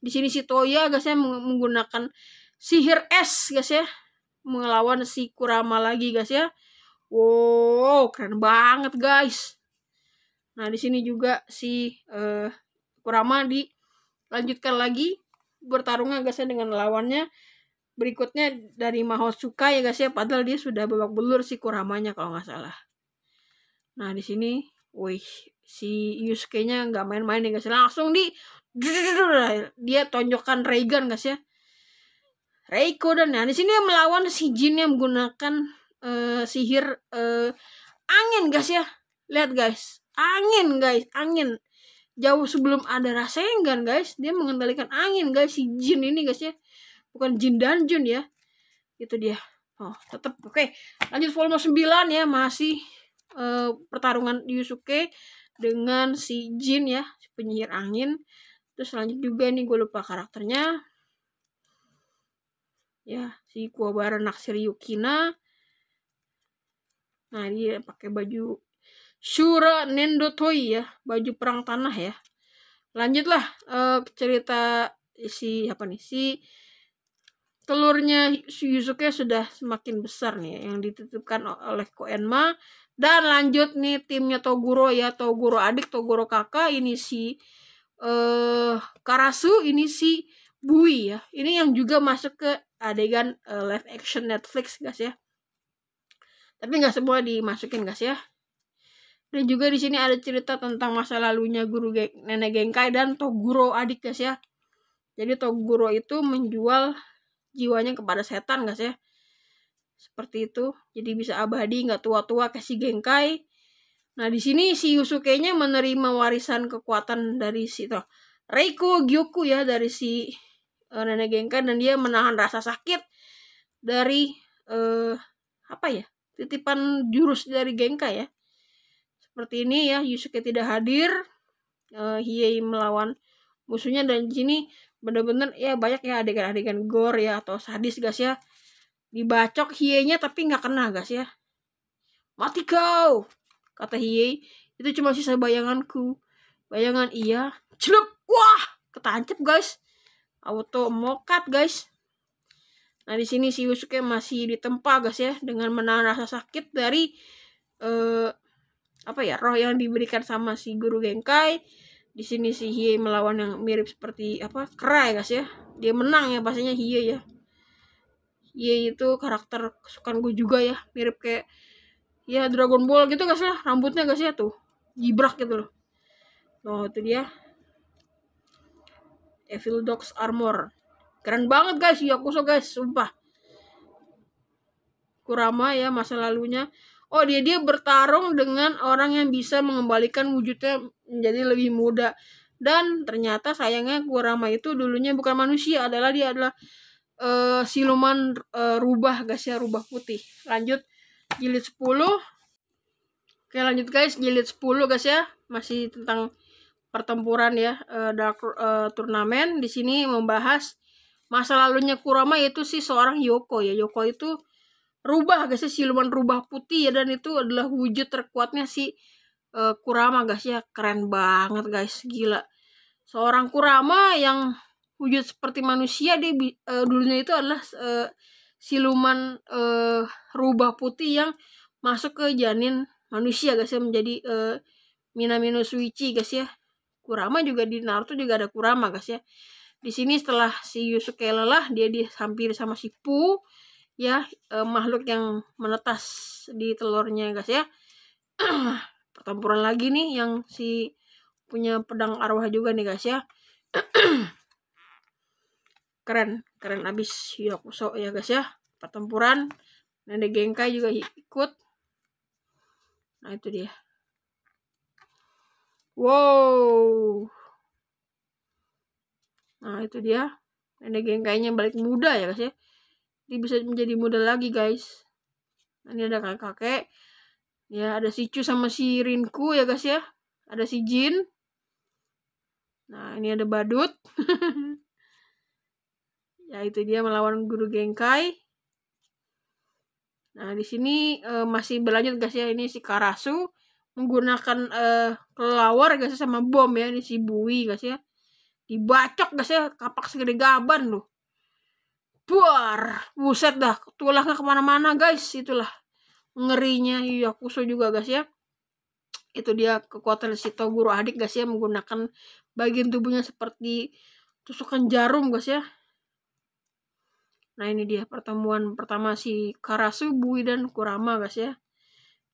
di sini si Toya guys ya menggunakan sihir es guys ya melawan si Kurama lagi guys ya wow keren banget guys nah di sini juga si uh, Kurama dilanjutkan lagi bertarungnya guys ya dengan lawannya berikutnya dari Mahotsuka ya guys ya padahal dia sudah babak belur si Kuramanya kalau nggak salah nah di sini wih si Yusuke nya nggak main-main nih ya, guys langsung di dia tonjokan Reagan guys ya Reiko dan nah ya. di sini melawan si Jin yang menggunakan uh, sihir uh, angin guys ya lihat guys angin guys angin jauh sebelum ada rasengan guys dia mengendalikan angin guys si Jin ini guys ya bukan Jin dan Jun ya itu dia oh tetap oke okay. lanjut volume 9 ya masih uh, pertarungan Yusuke dengan si Jin ya penyihir angin terus lanjut juga nih gue lupa karakternya ya si Kuwabara naksir Yukina nah dia pakai baju Shura Nendo Toy ya baju perang tanah ya lanjutlah uh, cerita si apa nih si telurnya Yusuke sudah semakin besar nih yang ditutupkan oleh Koenma dan lanjut nih timnya Toguro ya Toguro adik Toguro kakak ini si eh Karasu ini si Bui ya ini yang juga masuk ke adegan uh, live action Netflix guys ya tapi nggak semua dimasukin guys ya dan juga di sini ada cerita tentang masa lalunya guru Geng, nenek gengkai dan Toguro adik guys ya jadi Toguro itu menjual jiwanya kepada setan guys ya seperti itu jadi bisa abadi nggak tua-tua kasih gengkai nah di sini si Yusuke-nya menerima warisan kekuatan dari si toh, Reiko Gyoku ya dari si uh, nenek gengkai dan dia menahan rasa sakit dari uh, apa ya titipan jurus dari gengkai ya seperti ini ya Yusuke tidak hadir uh, Hiei melawan musuhnya dan di sini bener-bener ya banyak ya adegan-adegan gore ya atau sadis guys ya dibacok hienya tapi nggak kena guys ya mati kau kata hie itu cuma sisa bayanganku bayangan iya celup wah ketancep guys auto mokat guys nah di sini si Yusuke masih ditempa guys ya dengan menahan rasa sakit dari eh, apa ya roh yang diberikan sama si guru Genkai di sini si Hie melawan yang mirip seperti apa Kera ya guys ya dia menang ya pastinya Hie ya Hie itu karakter kesukaan gue juga ya mirip kayak ya Dragon Ball gitu guys lah rambutnya guys ya tuh jibrak gitu loh oh itu dia Evil Dogs Armor keren banget guys ya Yakuso guys sumpah Kurama ya masa lalunya oh dia dia bertarung dengan orang yang bisa mengembalikan wujudnya menjadi lebih muda dan ternyata sayangnya Kurama itu dulunya bukan manusia adalah dia adalah uh, siluman uh, rubah guys ya rubah putih lanjut jilid 10 oke lanjut guys jilid 10 guys ya masih tentang pertempuran ya uh, dark uh, turnamen di sini membahas masa lalunya Kurama itu si seorang Yoko ya Yoko itu rubah guys ya siluman rubah putih ya dan itu adalah wujud terkuatnya si uh, Kurama guys ya keren banget guys gila seorang Kurama yang wujud seperti manusia di uh, eh, dulunya itu adalah uh, siluman uh, rubah putih yang masuk ke janin manusia guys ya menjadi uh, Minamino Suichi guys ya Kurama juga di Naruto juga ada Kurama guys ya di sini setelah si Yusuke lelah dia disampiri sama si Pu ya e, makhluk yang menetas di telurnya guys ya pertempuran lagi nih yang si punya pedang arwah juga nih guys ya keren keren abis Hyokuso ya guys ya pertempuran Nende gengkai juga ikut nah itu dia wow nah itu dia Nende gengkanya balik muda ya guys ya dia bisa menjadi model lagi guys nah, ini ada kakek kakek ya ada si Chu sama si Rinku ya guys ya ada si Jin nah ini ada Badut ya itu dia melawan guru gengkai, nah di sini e, masih berlanjut guys ya ini si Karasu menggunakan e, eh, kelawar guys ya, sama bom ya ini si Bui guys ya dibacok guys ya kapak segede gaban loh buar buset dah tulangnya kemana-mana guys itulah ngerinya Yakuso iya, juga guys ya itu dia kekuatan si Toguro adik guys ya menggunakan bagian tubuhnya seperti tusukan jarum guys ya nah ini dia pertemuan pertama si Karasu Bui dan Kurama guys ya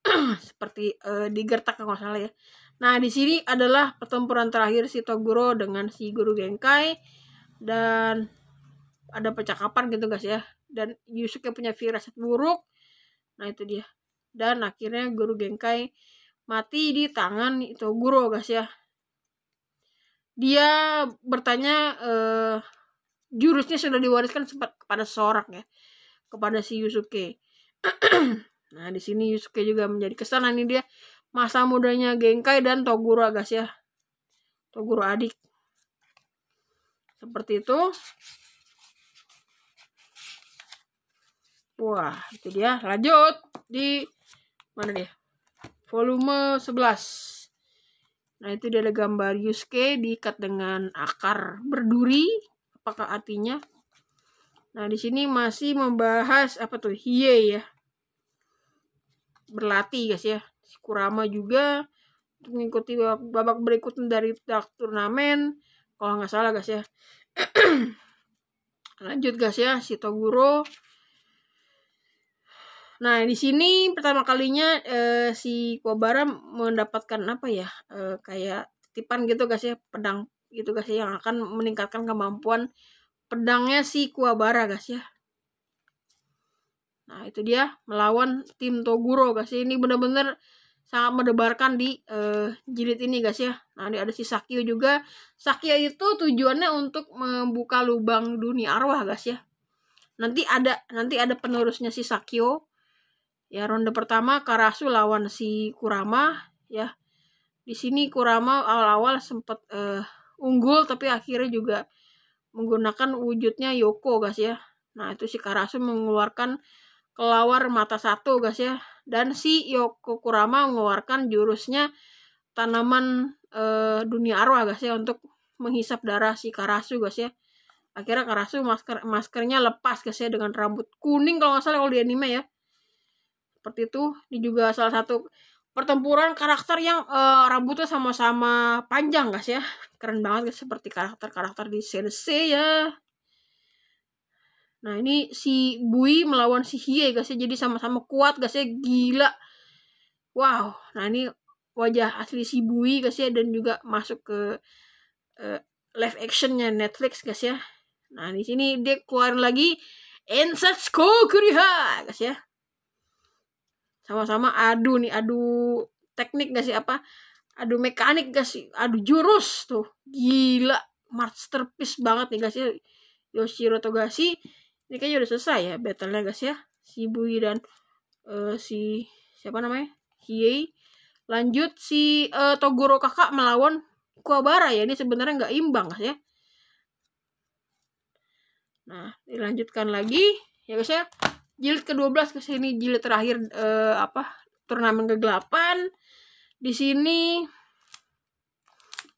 seperti uh, digertak kalau salah ya nah di sini adalah pertempuran terakhir si Toguro dengan si Guru Genkai dan ada percakapan gitu guys ya dan Yusuke punya firasat buruk nah itu dia dan akhirnya guru gengkai mati di tangan itu guru guys ya dia bertanya eh, jurusnya sudah diwariskan sempat kepada seorang ya kepada si Yusuke nah di sini Yusuke juga menjadi kesan nah, ini dia masa mudanya gengkai dan Toguro guys ya Toguro adik seperti itu Wah, itu dia. Lanjut di mana dia? Volume 11. Nah, itu dia ada gambar Yusuke diikat dengan akar berduri. Apakah artinya? Nah, di sini masih membahas apa tuh? Hiye ya. Berlatih, guys ya. Kurama juga untuk mengikuti babak berikutnya dari dark turnamen kalau nggak salah guys ya lanjut guys ya si Toguro Nah, di sini pertama kalinya uh, si Kobara mendapatkan apa ya? Uh, kayak titipan gitu guys ya, pedang gitu guys ya yang akan meningkatkan kemampuan pedangnya si Kuabara guys ya. Nah, itu dia melawan tim Toguro guys. Ya. Ini benar-benar sangat mendebarkan di uh, jilid ini guys ya. Nah, ini ada si Sakio juga. Sakio itu tujuannya untuk membuka lubang dunia arwah guys ya. Nanti ada nanti ada penerusnya si Sakio Ya ronde pertama Karasu lawan si Kurama ya. Di sini Kurama awal-awal sempat uh, eh, unggul tapi akhirnya juga menggunakan wujudnya Yoko guys ya. Nah itu si Karasu mengeluarkan kelawar mata satu guys ya. Dan si Yoko Kurama mengeluarkan jurusnya tanaman uh, dunia arwah guys ya untuk menghisap darah si Karasu guys ya akhirnya Karasu masker maskernya lepas guys ya dengan rambut kuning kalau nggak salah kalau di anime ya seperti itu ini juga salah satu pertempuran karakter yang uh, rambutnya sama-sama panjang guys ya keren banget guys gitu, seperti karakter-karakter di Sensei ya nah ini si Bui melawan si Hie guys ya jadi sama-sama kuat guys ya gila wow nah ini wajah asli si Bui guys ya dan juga masuk ke uh, live actionnya Netflix guys ya nah di sini dia keluarin lagi Ensatsu Kuriha guys ya sama-sama adu nih adu teknik gak sih apa adu mekanik gak sih adu jurus tuh gila masterpiece banget nih gak sih Yoshiro Togashi ini kayaknya udah selesai ya battlenya guys ya si Bui dan uh, si siapa namanya Hiei lanjut si uh, Toguro kakak melawan Kuwabara ya ini sebenarnya nggak imbang guys ya nah dilanjutkan lagi ya guys ya jilid ke-12 ke sini jilid terakhir eh, apa turnamen ke delapan di sini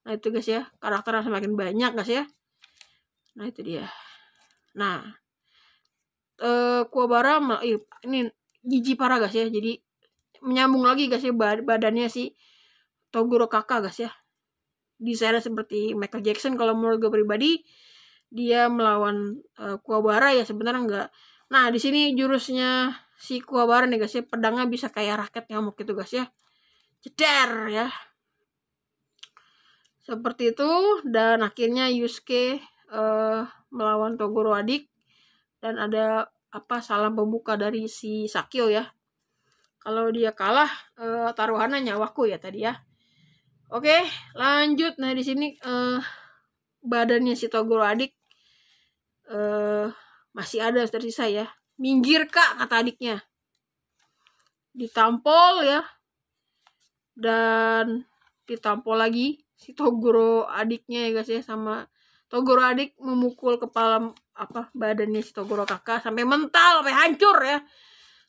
nah itu guys ya karakternya semakin banyak guys ya nah itu dia nah eh ini jijik parah guys ya jadi menyambung lagi guys ya badannya si Toguro Kaka guys ya desainnya seperti Michael Jackson kalau menurut gue pribadi dia melawan uh, eh, kuabara ya sebenarnya enggak Nah, di sini jurusnya si Kuabara nih guys ya, pedangnya bisa kayak raket nyamuk gitu guys ya. Ceder ya. Seperti itu dan akhirnya Yusuke uh, melawan Toguro Adik dan ada apa salam pembuka dari si Sakyo ya. Kalau dia kalah uh, taruhannya nyawaku ya tadi ya. Oke, lanjut. Nah, di sini uh, badannya si Toguro Adik uh, masih ada tersisa ya. Minggir kak, kata adiknya. Ditampol ya. Dan ditampol lagi si togoro adiknya ya guys ya sama Togoro adik memukul kepala apa badannya si Togoro kakak sampai mental sampai hancur ya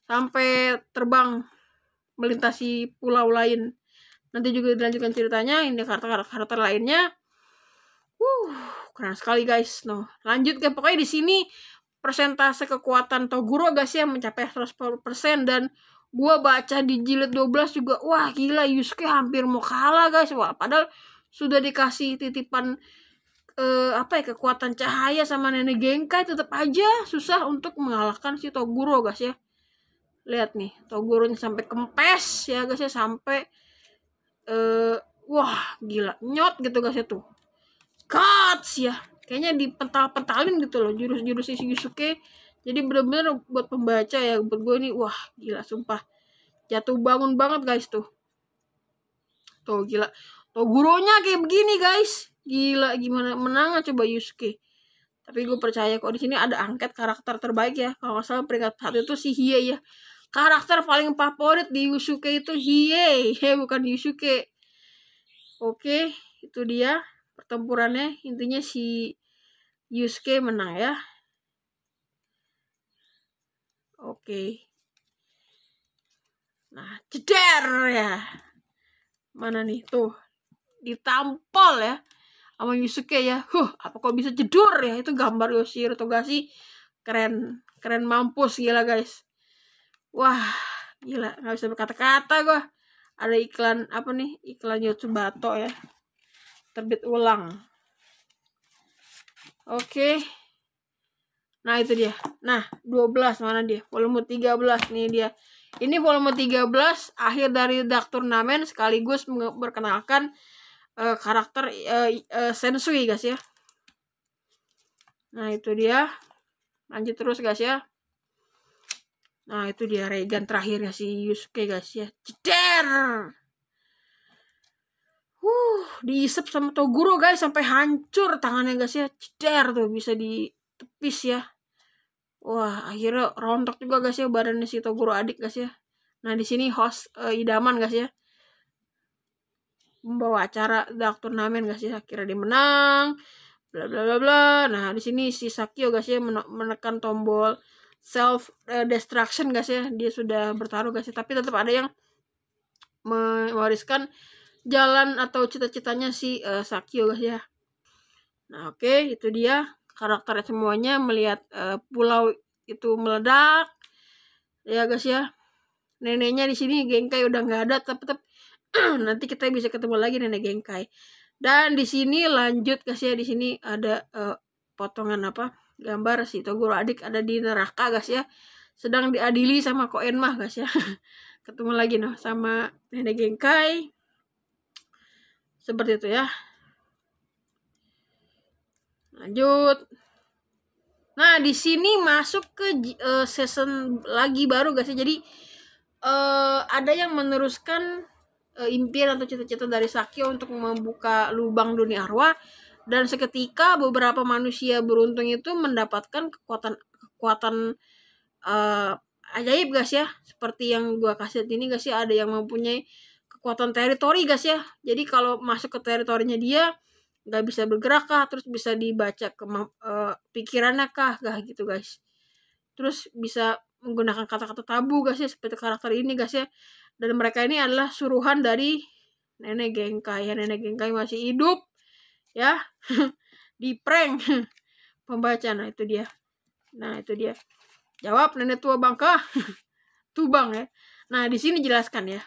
sampai terbang melintasi pulau lain nanti juga dilanjutkan ceritanya ini karakter-karakter lainnya uh keren sekali guys no lanjut ke pokoknya di sini persentase kekuatan Toguro gak sih yang mencapai persen dan gue baca di jilid 12 juga wah gila Yusuke hampir mau kalah guys wah padahal sudah dikasih titipan eh, apa ya kekuatan cahaya sama nenek Genkai tetap aja susah untuk mengalahkan si Toguro guys ya lihat nih Toguro sampai kempes ya guys ya sampai eh, wah gila nyot gitu guys ya tuh Cuts ya kayaknya dipental-pentalin gitu loh jurus-jurus si Yusuke jadi bener-bener buat pembaca ya buat gue ini wah gila sumpah jatuh bangun banget guys tuh tuh gila tuh gurunya kayak begini guys gila gimana menang coba Yusuke tapi gue percaya kok di sini ada angket karakter terbaik ya kalau nggak salah peringkat satu itu si Hiei ya karakter paling favorit di Yusuke itu Hiei bukan Yusuke oke itu dia pertempurannya intinya si Yusuke menang ya oke nah jeder ya mana nih tuh ditampol ya sama Yusuke ya huh apa kok bisa jedur ya itu gambar Yoshiro Togashi keren keren mampus gila guys wah gila Gak bisa berkata-kata gue ada iklan apa nih iklan Yotsubato ya terbit ulang oke nah itu dia nah 12 mana dia volume 13 nih dia ini volume 13 akhir dari Dark Turnamen sekaligus memperkenalkan uh, karakter uh, uh, Sensui guys ya nah itu dia lanjut terus guys ya nah itu dia Regan ya si Yusuke guys ya ceder Wuh, diisep sama Toguro guys sampai hancur tangannya guys ya. Ceder tuh bisa ditepis ya. Wah, akhirnya rontok juga guys ya badannya si Toguro adik guys ya. Nah, di sini host uh, idaman guys ya. Membawa acara dark turnamen guys ya. Akhirnya dia menang. Bla bla bla bla. Nah, di sini si Sakio guys ya menekan tombol self eh, destruction guys ya. Dia sudah bertaruh guys ya, tapi tetap ada yang mewariskan jalan atau cita-citanya si uh, eh, Sakyo guys ya. Nah, oke, okay, itu dia karakter semuanya melihat uh, pulau itu meledak. Ya guys ya. Neneknya di sini Gengkai udah nggak ada, tapi tetap nanti kita bisa ketemu lagi nenek Gengkai. Dan di sini lanjut guys ya, di sini ada uh, potongan apa? Gambar si Toguro Adik ada di neraka guys ya. Sedang diadili sama Koenmah guys ya. ketemu lagi noh sama nenek Gengkai seperti itu ya lanjut nah di sini masuk ke uh, season lagi baru guys ya jadi uh, ada yang meneruskan uh, impian atau cita-cita dari Sakyo untuk membuka lubang dunia arwah dan seketika beberapa manusia beruntung itu mendapatkan kekuatan kekuatan uh, ajaib guys ya seperti yang gua kasih ini guys ya ada yang mempunyai kekuatan teritori guys ya jadi kalau masuk ke teritorinya dia nggak bisa bergerak kah terus bisa dibaca ke uh, eh, pikirannya kah gak gitu guys terus bisa menggunakan kata-kata tabu guys ya seperti karakter ini guys ya dan mereka ini adalah suruhan dari nenek gengkai ya nenek gengkai masih hidup ya di prank pembaca nah itu dia nah itu dia jawab nenek tua bangka tubang ya nah di sini jelaskan ya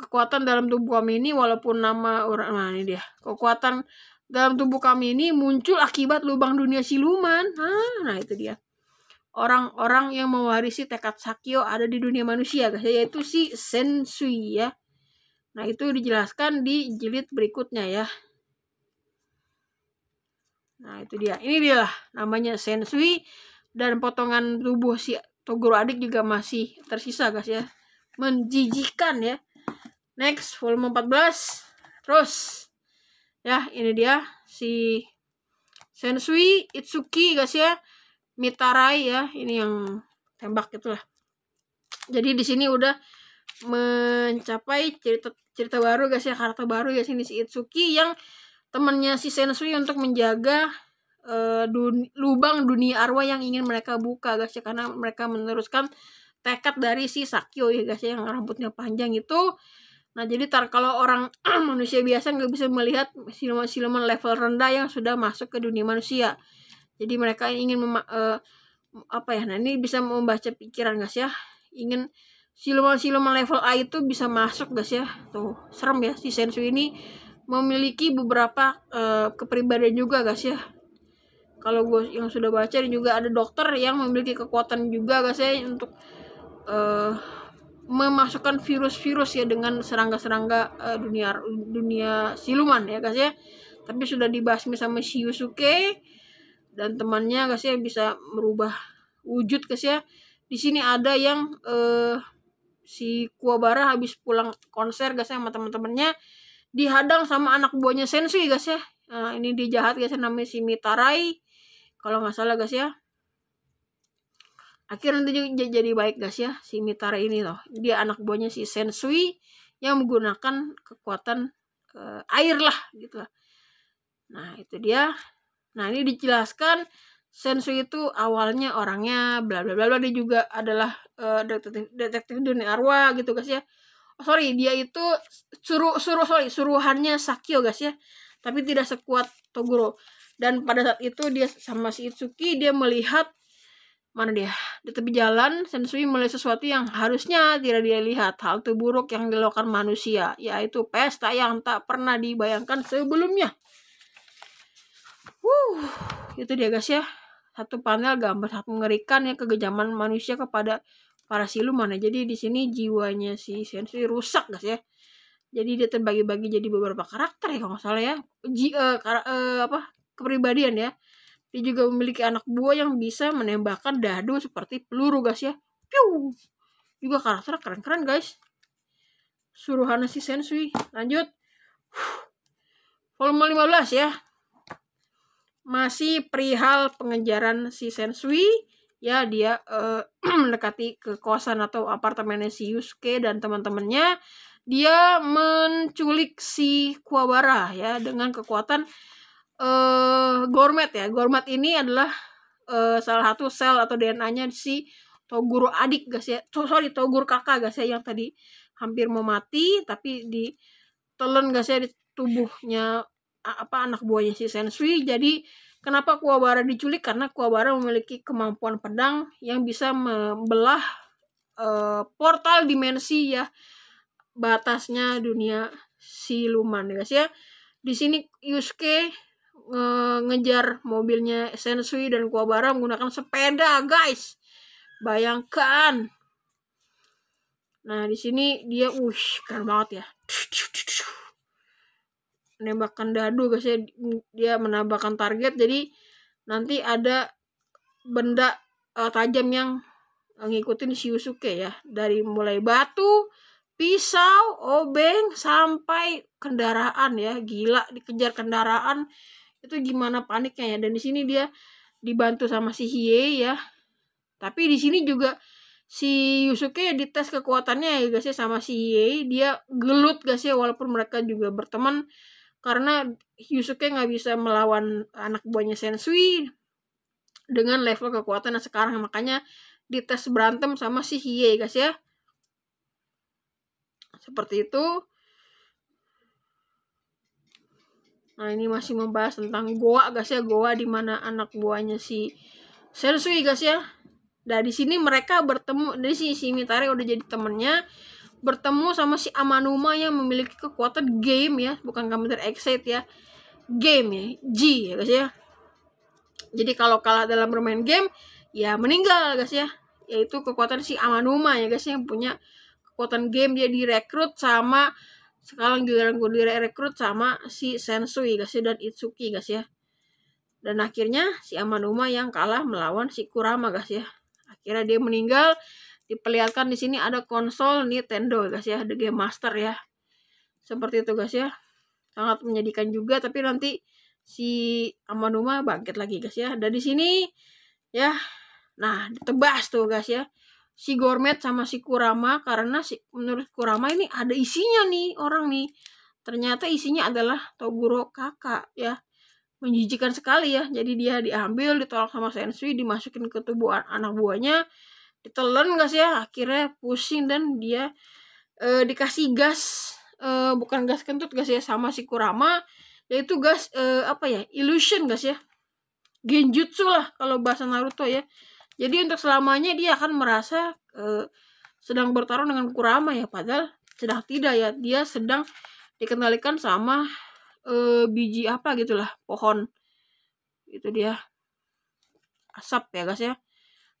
kekuatan dalam tubuh kami ini walaupun nama orang nah ini dia kekuatan dalam tubuh kami ini muncul akibat lubang dunia siluman nah, nah itu dia orang-orang yang mewarisi tekad Sakyo ada di dunia manusia guys yaitu si Sensui ya nah itu dijelaskan di jilid berikutnya ya nah itu dia ini dia lah namanya Sensui dan potongan tubuh si Toguro adik juga masih tersisa guys ya menjijikan ya next volume 14 terus ya ini dia si Sensui Itsuki guys ya Mitarai ya ini yang tembak lah jadi di sini udah mencapai cerita cerita baru guys ya karakter baru ya sini si Itsuki yang temannya si Sensui untuk menjaga uh, dun lubang dunia arwah yang ingin mereka buka guys ya karena mereka meneruskan tekad dari si Sakyo ya guys ya yang rambutnya panjang itu Nah jadi tar kalau orang manusia biasa nggak bisa melihat siluman-siluman level rendah yang sudah masuk ke dunia manusia. Jadi mereka ingin uh, apa ya? Nah ini bisa membaca pikiran sih ya. Ingin siluman-siluman level A itu bisa masuk sih ya. Tuh serem ya si Sensu ini memiliki beberapa uh, kepribadian juga sih ya. Kalau gue yang sudah baca juga ada dokter yang memiliki kekuatan juga gak sih ya untuk uh, memasukkan virus-virus ya dengan serangga-serangga uh, dunia dunia siluman ya guys ya. Tapi sudah dibasmi sama Shiyusuke dan temannya guys ya bisa merubah wujud guys ya. Di sini ada yang uh, si Kuwabara habis pulang konser guys ya sama teman-temannya dihadang sama anak buahnya Sensui guys ya. Nah, ini dijahat guys ya namanya si Mitarai. Kalau nggak salah guys ya akhirnya nanti jadi baik guys ya si Mitara ini loh dia anak buahnya si Sensui yang menggunakan kekuatan ke eh, air lah gitu lah nah itu dia nah ini dijelaskan Sensui itu awalnya orangnya bla bla bla bla dia juga adalah uh, detektif detektif dunia arwah gitu guys ya oh, sorry dia itu suruh suruh sorry suruhannya Sakio guys ya tapi tidak sekuat Toguro dan pada saat itu dia sama si Itsuki dia melihat mana dia di tepi jalan, Sensui melihat sesuatu yang harusnya tidak dia lihat. Hal terburuk yang dilakukan manusia, yaitu pesta yang tak pernah dibayangkan sebelumnya. Wuh, itu dia guys ya. Satu panel gambar satu mengerikan ya kegejaman manusia kepada para siluman. ya Jadi di sini jiwanya si Sensui rusak guys ya jadi dia terbagi-bagi jadi beberapa karakter ya kalau nggak salah ya Ji, uh, eh, kar uh, eh, apa kepribadian ya dia juga memiliki anak buah yang bisa menembakkan dadu seperti peluru guys ya. Piu. Juga karakter keren-keren guys. Suruhan si Sensui. Lanjut. Volume 15 ya. Masih perihal pengejaran si Sensui. Ya dia uh, mendekati ke kosan atau apartemennya si Yusuke dan teman-temannya. Dia menculik si Kuwabara ya dengan kekuatan uh, eh, Gormat ya. gourmet ini adalah uh, salah satu sel atau DNA-nya si toguru adik guys ya. sorry, toguru kakak guys ya yang tadi hampir mau mati tapi ditelan guys ya di tubuhnya apa anak buahnya si Sensui. Jadi kenapa Kuwabara diculik? Karena Kuwabara memiliki kemampuan pedang yang bisa membelah uh, portal dimensi ya batasnya dunia siluman guys ya. Di sini Yusuke Eh, ngejar mobilnya Sensui dan Kuabara menggunakan sepeda, guys. Bayangkan. Nah, di sini dia wush, keren banget ya. Menembakkan dadu guys ya. Dia menambahkan target jadi nanti ada benda uh, tajam yang ngikutin si Yusuke ya dari mulai batu pisau obeng sampai kendaraan ya gila dikejar kendaraan itu gimana paniknya ya dan di sini dia dibantu sama si Hie ya tapi di sini juga si Yusuke ya dites kekuatannya ya guys ya sama si Hie dia gelut guys ya walaupun mereka juga berteman karena Yusuke nggak bisa melawan anak buahnya Sensui dengan level kekuatan yang sekarang makanya dites berantem sama si Hie guys ya seperti itu Nah, ini masih membahas tentang Goa, guys ya. Goa di mana anak buahnya si Sensui, guys ya. Nah, di sini mereka bertemu dari si, si Mitare udah jadi temennya bertemu sama si Amanuma yang memiliki kekuatan game ya, bukan komputer exit ya. Game ya, G ya, guys ya. Jadi kalau kalah dalam bermain game, ya meninggal, guys ya. Yaitu kekuatan si Amanuma ya, guys ya, yang punya kekuatan game dia direkrut sama sekarang giliran gue direkrut sama si Sensui gak sih dan Itsuki gak sih ya dan akhirnya si Amanuma yang kalah melawan si Kurama guys ya akhirnya dia meninggal diperlihatkan di sini ada konsol Nintendo guys ya The Game Master ya seperti itu guys ya sangat menyedihkan juga tapi nanti si Amanuma bangkit lagi guys ya dan di sini ya nah ditebas tuh guys ya si Gourmet sama si Kurama karena si, menurut Kurama ini ada isinya nih orang nih. Ternyata isinya adalah Toguro kakak ya. Menjijikan sekali ya. Jadi dia diambil, ditolak sama Sensui, dimasukin ke tubuh anak buahnya. Ditelan gak sih ya? Akhirnya pusing dan dia e, dikasih gas. E, bukan gas kentut gas ya sama si Kurama. Yaitu gas e, apa ya? Illusion gas ya. Genjutsu lah kalau bahasa Naruto ya jadi untuk selamanya dia akan merasa eh, sedang bertarung dengan Kurama ya, padahal sedang tidak ya. Dia sedang dikendalikan sama eh, biji apa gitulah, pohon. Itu dia. Asap ya, guys ya.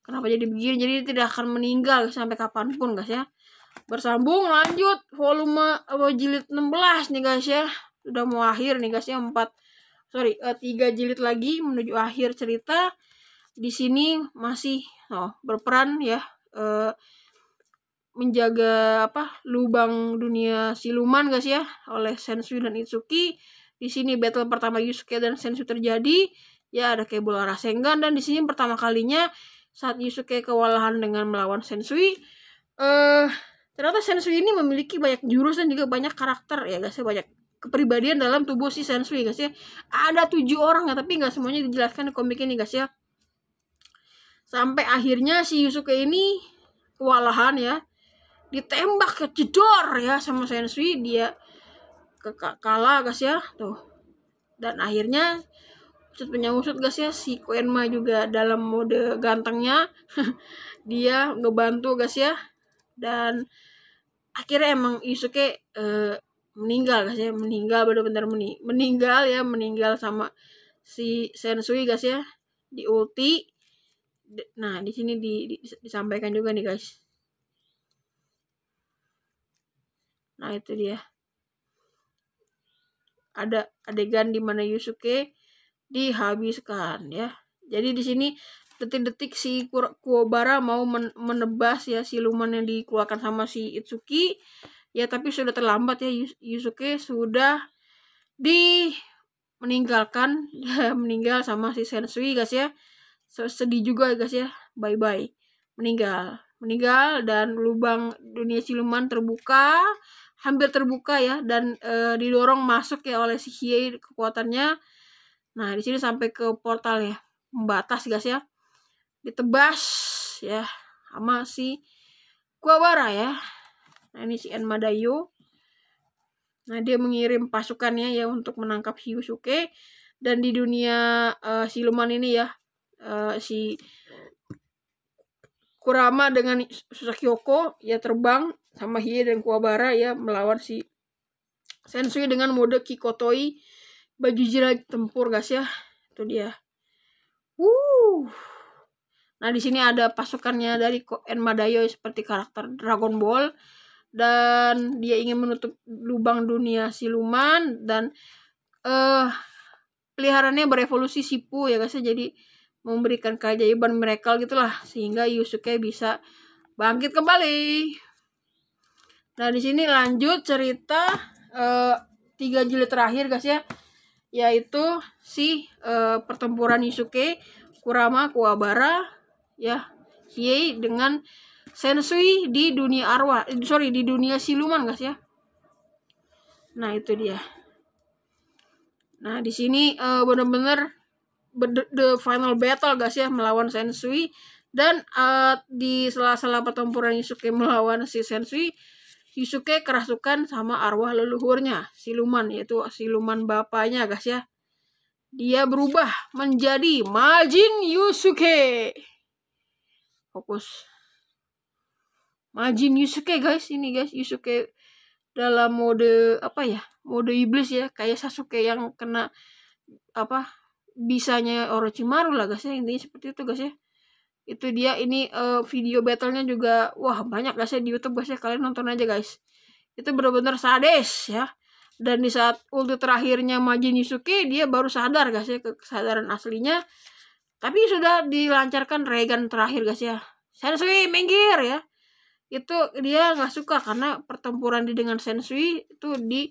Kenapa jadi begini? Jadi tidak akan meninggal sampai kapanpun, guys ya. Bersambung lanjut volume apa eh, jilid 16 nih, guys ya. Sudah mau akhir nih, guys ya. 4 sorry, tiga 3 jilid lagi menuju akhir cerita di sini masih oh, berperan ya eh, menjaga apa lubang dunia siluman guys ya oleh Sensui dan Itsuki. Di sini battle pertama Yusuke dan Sensui terjadi. Ya ada kayak bola Rasengan dan di sini pertama kalinya saat Yusuke kewalahan dengan melawan Sensui eh ternyata Sensui ini memiliki banyak jurus dan juga banyak karakter ya guys ya banyak kepribadian dalam tubuh si Sensui guys ya. Ada tujuh orang ya tapi nggak semuanya dijelaskan di komik ini guys ya. Sampai akhirnya si Yusuke ini kewalahan ya. Ditembak ke jedor ya sama Sensui dia ke kalah guys ya. Tuh. Dan akhirnya usut punya usut guys ya si Koenma juga dalam mode gantengnya dia ngebantu guys ya dan akhirnya emang Yusuke uh, meninggal guys ya meninggal benar-benar meninggal ya meninggal sama si Sensui guys ya di ulti nah di sini di, di, disampaikan juga nih guys nah itu dia ada adegan di mana Yusuke dihabiskan ya jadi di sini detik-detik si Kuobara mau menebas ya siluman yang dikeluarkan sama si Itsuki ya tapi sudah terlambat ya Yusuke sudah di meninggalkan ya, meninggal sama si Sensui guys ya so, sedih juga guys ya bye bye meninggal meninggal dan lubang dunia siluman terbuka hampir terbuka ya dan e, didorong masuk ya oleh si Hiei kekuatannya nah di sini sampai ke portal ya membatas guys ya ditebas ya sama si Kuwabara ya nah ini si Enmadayo nah dia mengirim pasukannya ya untuk menangkap Hiusuke dan di dunia uh, siluman ini ya uh, si Kurama dengan Susakyoko ya terbang sama Hie dan Kuwabara ya melawan si Sensui dengan mode Kikotoi baju jirai tempur guys ya itu dia uh nah di sini ada pasukannya dari Enma Dayo seperti karakter Dragon Ball dan dia ingin menutup lubang dunia siluman dan eh uh, peliharannya berevolusi sipu ya guys ya jadi memberikan keajaiban mereka gitulah sehingga Yusuke bisa bangkit kembali. Nah di sini lanjut cerita uh, tiga jilid terakhir guys ya yaitu si uh, pertempuran Yusuke Kurama Kuwabara ya Hiei dengan Sensui di dunia arwah eh, sorry di dunia siluman guys ya. Nah itu dia. Nah di sini uh, eh, benar benar the final battle guys ya melawan Sensui dan uh, di sela-sela pertempuran Yusuke melawan si Sensui Yusuke kerasukan sama arwah leluhurnya siluman yaitu siluman bapaknya guys ya dia berubah menjadi Majin Yusuke fokus Majin Yusuke guys ini guys Yusuke dalam mode apa ya mode iblis ya kayak Sasuke yang kena apa bisanya Orochimaru lah guys ya intinya seperti itu guys ya itu dia ini uh, video battlenya juga wah banyak guys ya di YouTube guys ya kalian nonton aja guys itu benar-benar sadis ya dan di saat ulti terakhirnya Majin Yusuke dia baru sadar guys ya kesadaran aslinya tapi sudah dilancarkan Regan terakhir guys ya Sensui minggir ya itu dia nggak suka karena pertempuran di dengan Sensui itu di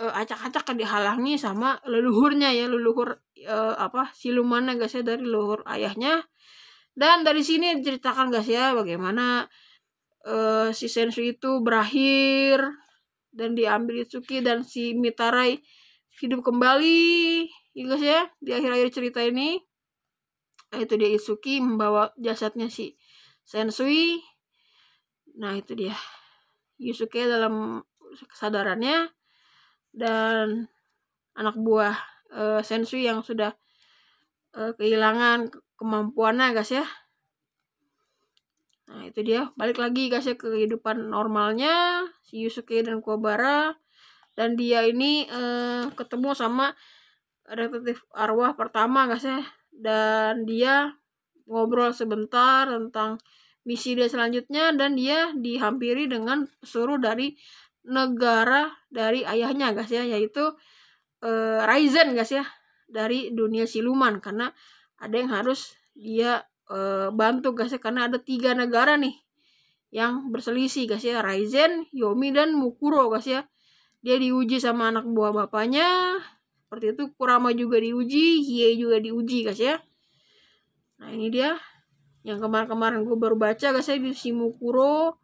uh, acak-acak dihalangi sama leluhurnya ya leluhur uh, apa siluman nah, guys ya dari luhur ayahnya dan dari sini diceritakan guys ya bagaimana uh, si Sensui itu berakhir dan diambil Itsuki dan si Mitarai hidup kembali ya guys ya di akhir-akhir cerita ini nah, itu dia Itsuki membawa jasadnya si Sensui nah itu dia Yusuke dalam kesadarannya dan anak buah uh, eh, Sensui yang sudah uh, kehilangan kemampuannya guys ya nah itu dia balik lagi guys ya ke kehidupan normalnya si Yusuke dan kobara dan dia ini uh, ketemu sama detektif arwah pertama guys ya dan dia ngobrol sebentar tentang misi dia selanjutnya dan dia dihampiri dengan suruh dari negara dari ayahnya guys ya yaitu uh, Ryzen guys ya dari dunia siluman karena ada yang harus dia uh, bantu guys ya karena ada tiga negara nih yang berselisih guys ya Ryzen, Yomi dan Mukuro guys ya dia diuji sama anak buah bapaknya seperti itu Kurama juga diuji Hiei juga diuji guys ya nah ini dia yang kemarin-kemarin gue baru baca guys ya di Mukuro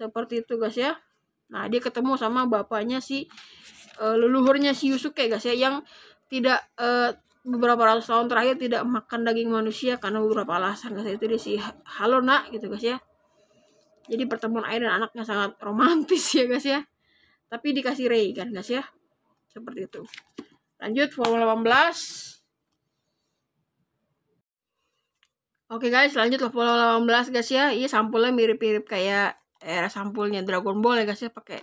seperti itu guys ya nah dia ketemu sama bapaknya si uh, leluhurnya si Yusuke guys ya yang tidak uh, beberapa ratus tahun terakhir tidak makan daging manusia karena beberapa alasan guys ya. itu dia si Halona gitu guys ya jadi pertemuan ayah dan anaknya sangat romantis ya guys ya tapi dikasih Rei kan guys ya seperti itu lanjut Formula 18 Oke guys, lanjut ke Formula 18 guys ya. Iya sampulnya mirip-mirip kayak era sampulnya Dragon Ball ya guys ya, pakai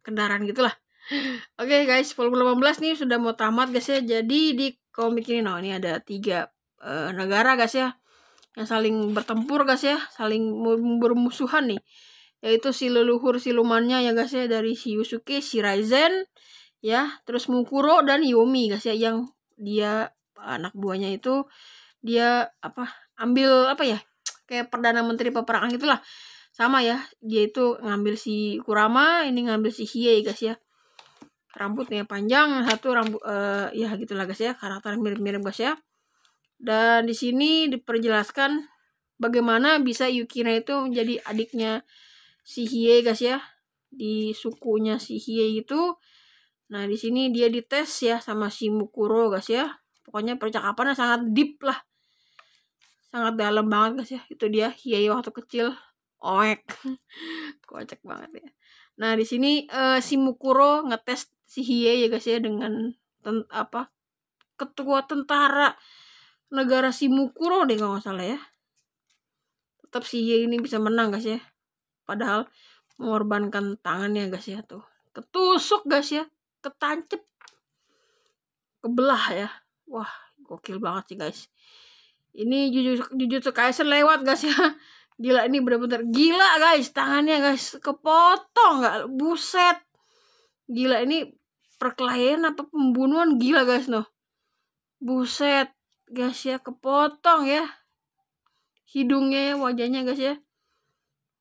kendaraan gitulah. Oke okay, guys, volume 18 nih sudah mau tamat guys ya. Jadi di komik ini no, nah, ini ada tiga uh, negara guys ya yang saling bertempur guys ya, saling bermusuhan nih. Yaitu si leluhur silumannya ya guys ya dari si Yusuke, si Raizen ya, terus Mukuro dan Yomi guys ya yang dia anak buahnya itu dia apa ambil apa ya kayak perdana menteri peperangan itulah sama ya dia itu ngambil si Kurama ini ngambil si Hiei guys ya rambutnya panjang satu rambut uh, eh, ya gitulah guys ya karakter mirip-mirip guys ya dan di sini diperjelaskan bagaimana bisa Yukina itu menjadi adiknya si Hie guys ya di sukunya si Hie itu nah di sini dia dites ya sama si Mukuro guys ya pokoknya percakapannya sangat deep lah sangat dalam banget guys ya itu dia Hie waktu kecil oek kocak banget ya nah di sini uh, si Mukuro ngetes si Hiye ya guys ya dengan ten, apa ketua tentara negara Mukuro deh kalau nggak salah ya tetap si Hiye ini bisa menang guys ya padahal mengorbankan tangannya guys ya tuh ketusuk guys ya ketancep kebelah ya wah gokil banget sih guys ini jujur jujur sekaisen lewat guys ya gila ini berapa benar gila guys tangannya guys kepotong nggak buset gila ini perkelahian atau pembunuhan gila guys noh buset guys ya kepotong ya hidungnya ya, wajahnya guys ya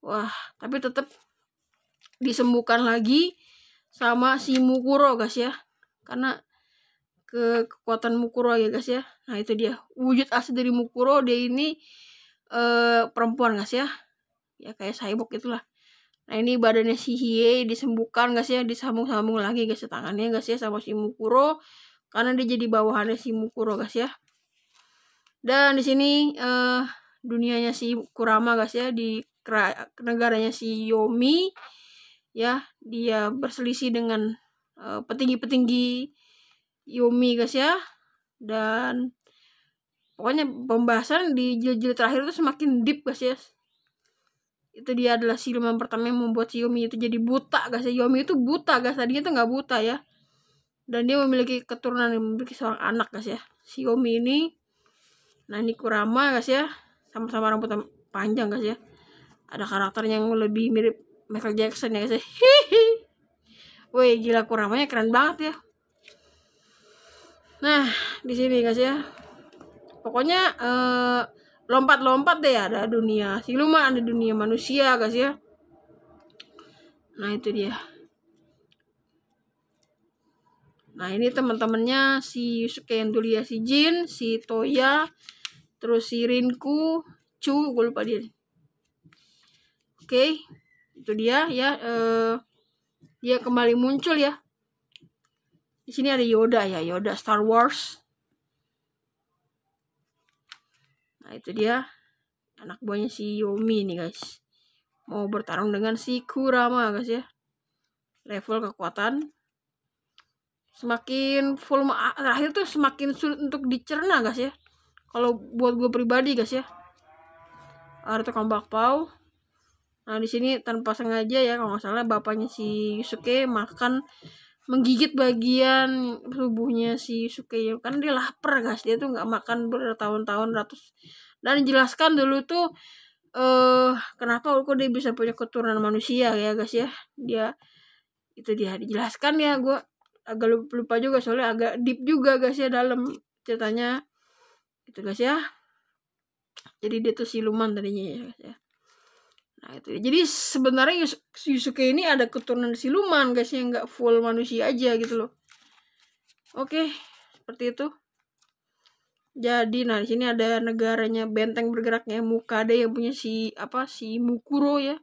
wah tapi tetap disembuhkan lagi sama si Mukuro guys ya karena ke kekuatan Mukuro ya guys ya nah itu dia wujud asli dari Mukuro dia ini e, perempuan guys ya ya kayak cyborg itulah Nah ini badannya si Hie disembuhkan gak sih ya disambung-sambung lagi gak ya sih tangannya gak sih ya sama si Mukuro karena dia jadi bawahannya si Mukuro sih ya. Dan di sini eh, dunianya si Kurama sih ya di negaranya si Yomi ya dia berselisih dengan eh, petinggi-petinggi eh, Yomi sih ya dan pokoknya pembahasan di jilid-jilid terakhir itu semakin deep sih ya itu dia adalah siluman pertama yang membuat si Yomi itu jadi buta guys Yomi itu buta guys tadinya itu nggak buta ya dan dia memiliki keturunan yang memiliki seorang anak guys ya si Yomi ini nah ini Kurama guys ya sama-sama rambut panjang guys ya ada karakter yang lebih mirip Michael Jackson ya guys ya hihi Woi gila kuramanya keren banget ya nah di sini guys ya pokoknya eh, lompat-lompat deh ada dunia siluman ada dunia manusia guys ya nah itu dia nah ini teman-temannya si Yusuke Endulia si Jin si Toya terus si Rinku Chu gue lupa dia oke itu dia ya uh, dia kembali muncul ya di sini ada Yoda ya Yoda Star Wars Nah itu dia anak buahnya si Yomi nih guys. Mau bertarung dengan si Kurama guys ya. Level kekuatan. Semakin volume ah, terakhir tuh semakin sulit untuk dicerna guys ya. Kalau buat gue pribadi guys ya. Naruto Kambak Pau. Nah di sini tanpa sengaja ya kalau nggak salah bapaknya si Yusuke makan menggigit bagian tubuhnya si Sukeyo kan dia lapar guys dia tuh nggak makan bertahun-tahun ratus dan jelaskan dulu tuh eh uh, kenapa kok dia bisa punya keturunan manusia ya guys ya dia itu dia dijelaskan ya gue agak lupa lupa juga soalnya agak deep juga guys ya dalam ceritanya itu guys ya jadi dia tuh siluman tadinya ya guys ya Nah itu jadi sebenarnya Yus Yusuke ini ada keturunan siluman guys yang nggak full manusia aja gitu loh. Oke seperti itu. Jadi nah di sini ada negaranya benteng bergeraknya Mukade yang punya si apa si Mukuro ya.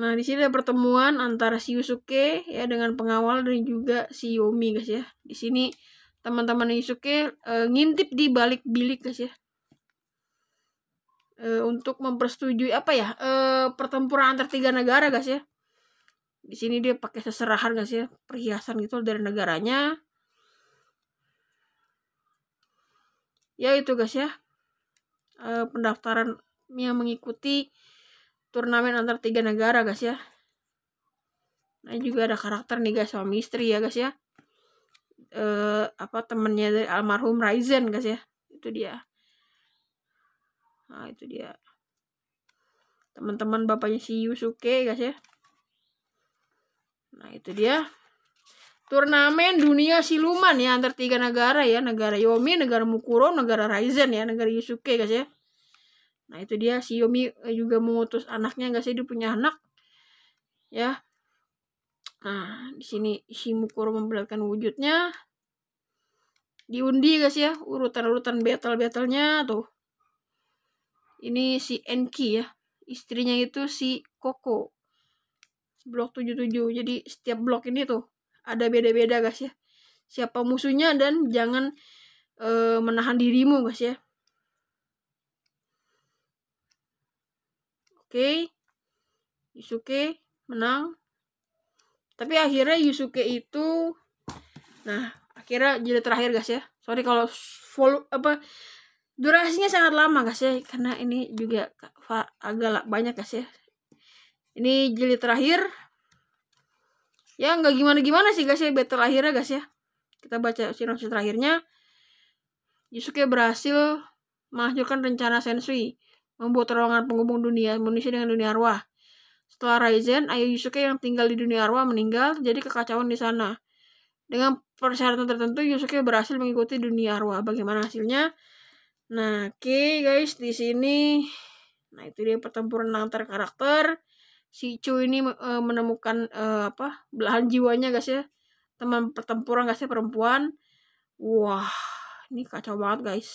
Nah di sini ada pertemuan antara si Yusuke ya dengan pengawal dan juga si Yomi guys ya. Di sini teman-teman Yusuke uh, ngintip di balik bilik guys ya e, untuk mempersetujui apa ya e, pertempuran antar tiga negara guys ya di sini dia pakai seserahan guys ya perhiasan gitu dari negaranya ya itu guys ya e, pendaftaran yang mengikuti turnamen antar tiga negara guys ya nah juga ada karakter nih guys suami istri ya guys ya eh, apa temennya dari almarhum Ryzen guys ya itu dia Nah, itu dia. Teman-teman bapaknya si Yusuke, guys ya. Nah, itu dia. Turnamen dunia siluman ya antar tiga negara ya, negara Yomi, negara Mukuro, negara Raizen ya, negara Yusuke, guys ya. Nah, itu dia si Yomi eh, juga mengutus anaknya guys ya, dia punya anak. Ya. Nah, di sini si Mukuro memperlihatkan wujudnya diundi guys ya urutan-urutan battle-battlenya tuh ini si Enki ya istrinya itu si Koko blok 77 jadi setiap blok ini tuh ada beda-beda guys ya siapa musuhnya dan jangan e, menahan dirimu guys ya oke okay. Yusuke menang tapi akhirnya Yusuke itu nah akhirnya jadi terakhir guys ya sorry kalau follow apa durasinya sangat lama guys ya karena ini juga agak banyak guys ya ini jilid terakhir ya nggak gimana gimana sih guys ya battle akhirnya guys ya kita baca sinopsis terakhirnya Yusuke berhasil menghancurkan rencana Sensui membuat terowongan penghubung dunia manusia dengan dunia arwah setelah Raizen ayah Yusuke yang tinggal di dunia arwah meninggal jadi kekacauan di sana dengan persyaratan tertentu Yusuke berhasil mengikuti dunia arwah bagaimana hasilnya Nah, oke okay, guys, di sini nah itu dia pertempuran antar karakter. Si Chu ini e, menemukan e, apa? belahan jiwanya guys ya. Teman pertempuran guys ya perempuan. Wah, ini kacau banget guys.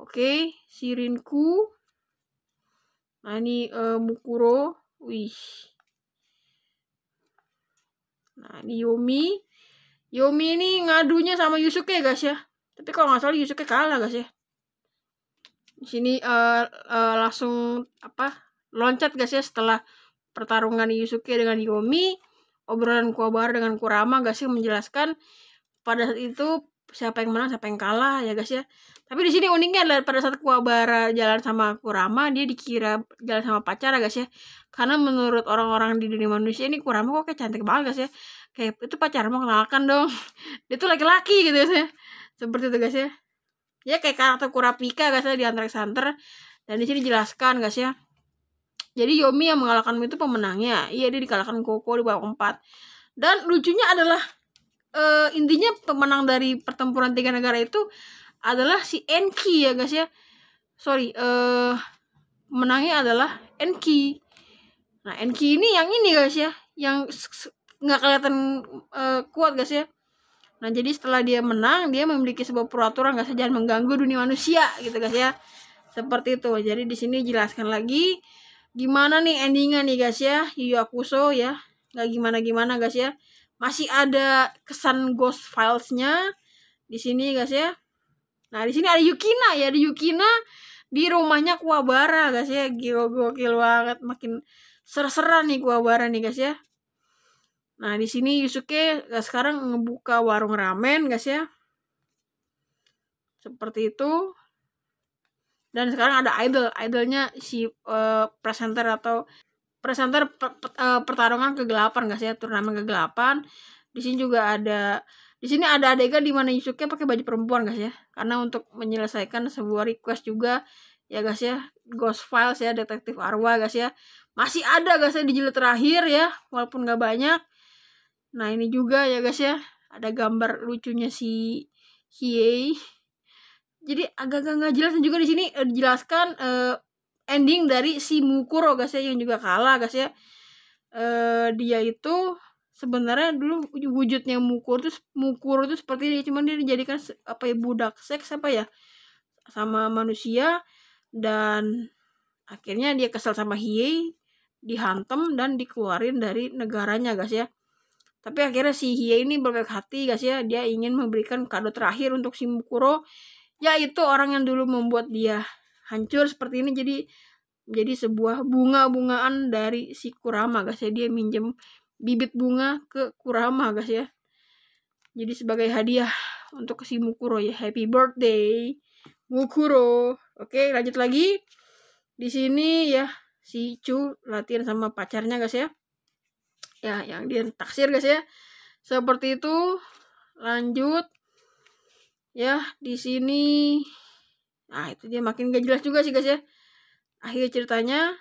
Oke, okay, si Rinku. Nah, ini e, Mukuro. Wih. Nah, ini Yomi. Yomi ini ngadunya sama Yusuke guys ya. Tapi kalau nggak salah Yusuke kalah gak sih? Di sini uh, uh, langsung apa loncat gak sih ya setelah pertarungan Yusuke dengan Yomi, obrolan Kuwabara dengan Kurama gak sih menjelaskan pada saat itu siapa yang menang, siapa yang kalah ya guys ya. Tapi di sini uniknya adalah pada saat Kuwabara jalan sama Kurama, dia dikira jalan sama pacar ya guys ya. Karena menurut orang-orang di dunia manusia ini Kurama kok kayak cantik banget guys ya. Kayak itu pacar mau kenalkan dong. Dia tuh laki-laki gitu guys ya seperti itu guys ya ya kayak karakter Kurapika guys ya di Hunter x Hunter dan di sini dijelaskan guys ya jadi Yomi yang mengalahkan itu pemenangnya iya dia dikalahkan Koko di babak 4 dan lucunya adalah uh, intinya pemenang dari pertempuran tiga negara itu adalah si Enki ya guys ya sorry uh, menangnya adalah Enki nah Enki ini yang ini guys ya yang nggak kelihatan uh, kuat guys ya Nah, jadi setelah dia menang, dia memiliki sebuah peraturan nggak sejalan mengganggu dunia manusia gitu guys ya. Seperti itu. Jadi di sini jelaskan lagi gimana nih endingnya nih guys ya, Yu Akuso ya. nggak gimana-gimana guys ya. Masih ada kesan ghost Filesnya di sini guys ya. Nah, di sini ada Yukina ya, di Yukina di rumahnya Kuwabara guys ya. Gokil banget makin ser-seran nih Kuwabara nih guys ya. Nah, di sini Yusuke eh, sekarang ngebuka warung ramen, guys ya. Seperti itu. Dan sekarang ada idol, idolnya si uh, presenter atau presenter per, uh, eh, pertarungan kegelapan, guys ya, turnamen kegelapan. Di sini juga ada di sini ada adegan di mana Yusuke pakai baju perempuan, guys ya. Karena untuk menyelesaikan sebuah request juga ya guys ya Ghost Files ya detektif Arwa guys ya masih ada guys ya di jilid terakhir ya walaupun nggak banyak Nah ini juga ya guys ya, ada gambar lucunya si Hiei. Jadi agak-agak nggak jelas juga di sini eh, dijelaskan eh, ending dari si Mukuro guys ya yang juga kalah guys ya. Eh, dia itu sebenarnya dulu wujudnya Mukuro terus Mukuro itu seperti ini cuman dia dijadikan apa ya budak seks apa ya sama manusia dan akhirnya dia kesal sama Hiei dihantam dan dikeluarin dari negaranya guys ya tapi akhirnya si Hie ini berbaik hati guys ya, dia ingin memberikan kado terakhir untuk si Mukuro, yaitu orang yang dulu membuat dia hancur seperti ini jadi jadi sebuah bunga-bungaan dari si Kurama guys ya. Dia minjem bibit bunga ke Kurama guys ya. Jadi sebagai hadiah untuk si Mukuro ya. Happy birthday Mukuro. Oke, lanjut lagi. Di sini ya si Chu latihan sama pacarnya guys ya ya yang dia taksir guys ya seperti itu lanjut ya di sini nah itu dia makin gak jelas juga sih guys ya akhir ceritanya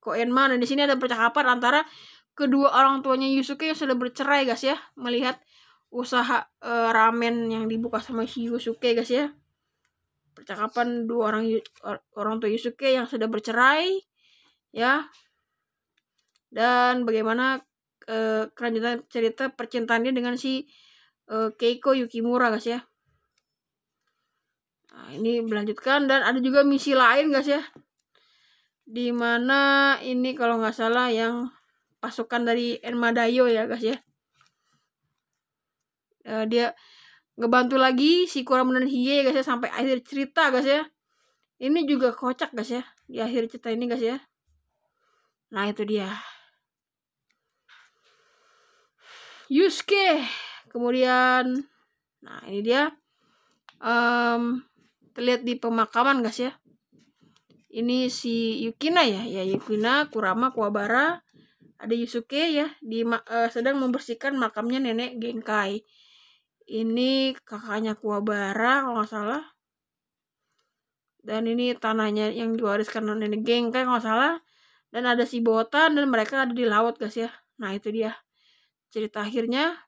kok Enma dan nah, di sini ada percakapan antara kedua orang tuanya Yusuke yang sudah bercerai guys ya melihat usaha e, ramen yang dibuka sama si Yusuke guys ya percakapan dua orang orang tua Yusuke yang sudah bercerai ya dan bagaimana uh, kelanjutan cerita percintaannya dengan si uh, Keiko Yukimura guys ya nah, ini melanjutkan dan ada juga misi lain guys ya dimana ini kalau nggak salah yang pasukan dari Enmadayo ya guys ya uh, dia ngebantu lagi si Kurama dan Hiye guys ya sampai akhir cerita guys ya ini juga kocak guys ya di akhir cerita ini guys ya nah itu dia Yusuke. Kemudian nah ini dia um, terlihat di pemakaman guys ya. Ini si Yukina ya, ya Yukina, Kurama, Kuwabara, ada Yusuke ya di uh, sedang membersihkan makamnya nenek Genkai. Ini kakaknya Kuwabara kalau nggak salah. Dan ini tanahnya yang diwariskan nenek Genkai kalau nggak salah. Dan ada si Botan dan mereka ada di laut guys ya. Nah itu dia cerita akhirnya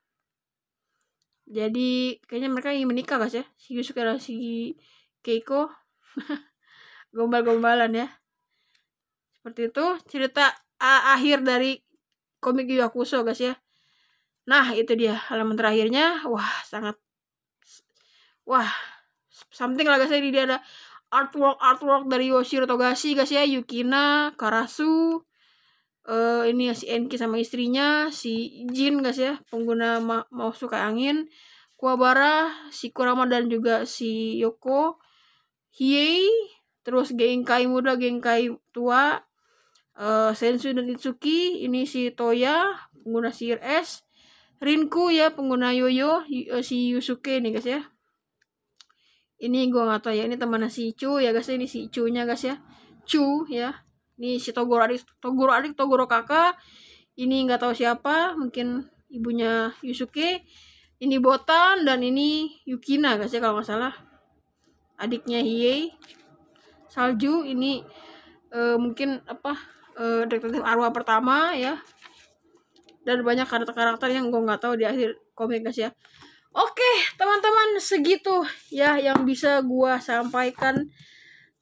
jadi kayaknya mereka ingin menikah guys ya si Yusuke dan si Keiko gombal-gombalan ya seperti itu cerita akhir dari komik Yuakuso guys ya nah itu dia halaman terakhirnya wah sangat wah something lah guys ya ini dia ada artwork artwork dari Yoshiro Togashi guys ya Yukina Karasu uh, ini ya si Enki sama istrinya si Jin guys ya pengguna ma mau suka angin Kuwabara si Kurama dan juga si Yoko Hiei terus Genkai muda Genkai tua uh, eh, Sensu dan Itsuki ini si Toya pengguna si RS Rinku ya pengguna Yoyo eh, si Yusuke nih guys ya ini gua nggak tahu ya ini teman si Chu ya guys ya, ini si Chu nya guys ya Chu ya Nih si Togoro adik, Togoro adik, Togoro kakak. Ini nggak tahu siapa, mungkin ibunya Yusuke. Ini Botan dan ini Yukina guys ya kalau nggak salah. Adiknya Hiei. Salju ini uh, mungkin apa uh, detektif arwah pertama ya. Dan banyak karakter-karakter yang gue nggak tahu di akhir komik guys ya. Oke, teman-teman, segitu ya yang bisa gue sampaikan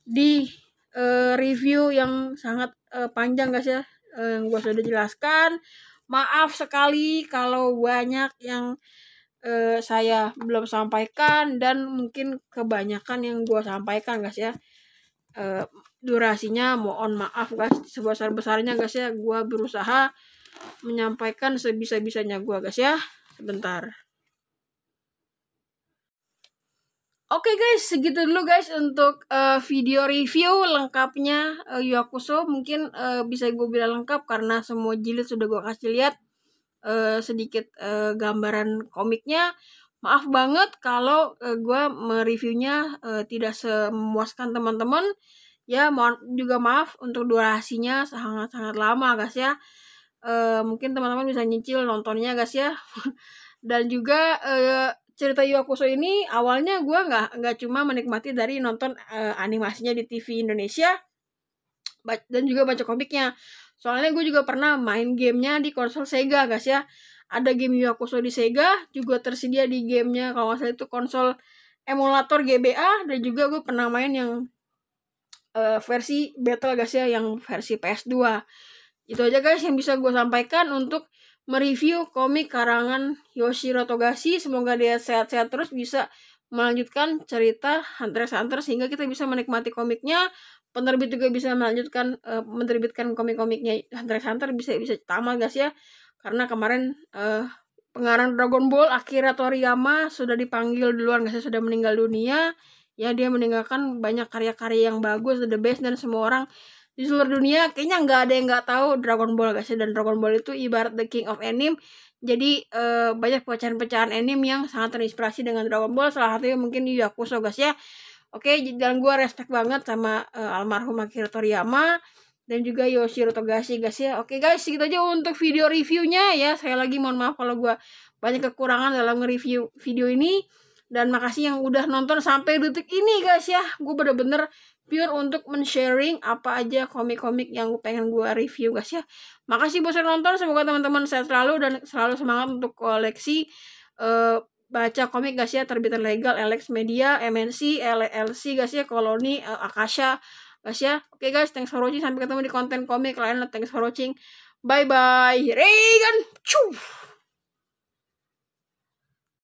di uh, review yang sangat uh, panjang guys ya eh, yang gue sudah jelaskan maaf sekali kalau banyak yang uh, saya belum sampaikan dan mungkin kebanyakan yang gue sampaikan guys ya uh, durasinya mohon maaf guys sebesar besarnya guys ya gue berusaha menyampaikan sebisa bisanya gue guys ya sebentar Oke okay guys, segitu dulu guys untuk uh, video review lengkapnya uh, eh, Yuakuso. Mungkin uh, bisa gue bilang lengkap karena semua jilid sudah gue kasih lihat uh, sedikit uh, gambaran komiknya. Maaf banget kalau uh, gue mereviewnya uh, tidak semuaskan teman-teman. Ya, mohon juga maaf untuk durasinya sangat-sangat lama guys ya. Uh, mungkin teman-teman bisa nyicil nontonnya guys ya. Dan juga uh, cerita Yuakuso ini awalnya gue nggak nggak cuma menikmati dari nonton uh, animasinya di TV Indonesia dan juga baca komiknya soalnya gue juga pernah main gamenya di konsol Sega guys ya ada game Yuakuso di Sega juga tersedia di gamenya kalau nggak salah itu konsol emulator GBA dan juga gue pernah main yang uh, versi Battle guys ya yang versi PS2 itu aja guys yang bisa gue sampaikan untuk mereview komik karangan Yoshiro Togashi. Semoga dia sehat-sehat terus bisa melanjutkan cerita Hunter x Hunter sehingga kita bisa menikmati komiknya. Penerbit juga bisa melanjutkan uh, menerbitkan komik-komiknya Hunter x Hunter bisa bisa tamat guys ya. Karena kemarin uh, pengarang Dragon Ball Akira Toriyama sudah dipanggil duluan guys ya. sudah meninggal dunia. Ya dia meninggalkan banyak karya-karya yang bagus, the best dan semua orang di seluruh dunia kayaknya nggak ada yang nggak tahu Dragon Ball guys dan Dragon Ball itu ibarat the king of anime jadi uh, banyak pecahan-pecahan anime yang sangat terinspirasi dengan Dragon Ball salah satunya mungkin di Yakuza guys ya oke dan gue respect banget sama uh, almarhum Akira Toriyama dan juga Yoshiro Togashi guys ya. Oke guys, segitu aja untuk video reviewnya ya. Saya lagi mohon maaf kalau gue banyak kekurangan dalam nge-review video ini. Dan makasih yang udah nonton sampai detik ini guys ya. Gue bener-bener pure untuk men-sharing apa aja komik-komik yang pengen gue review guys ya. Makasih buat yang nonton, semoga teman-teman sehat selalu dan selalu semangat untuk koleksi uh, baca komik guys ya terbitan legal Alex Media, MNC, LLC e guys ya, Koloni, eh, Akasha guys ya. Oke okay, guys, thanks for watching sampai ketemu di konten komik lain. Thanks for watching. Bye bye. Regan. Cuh.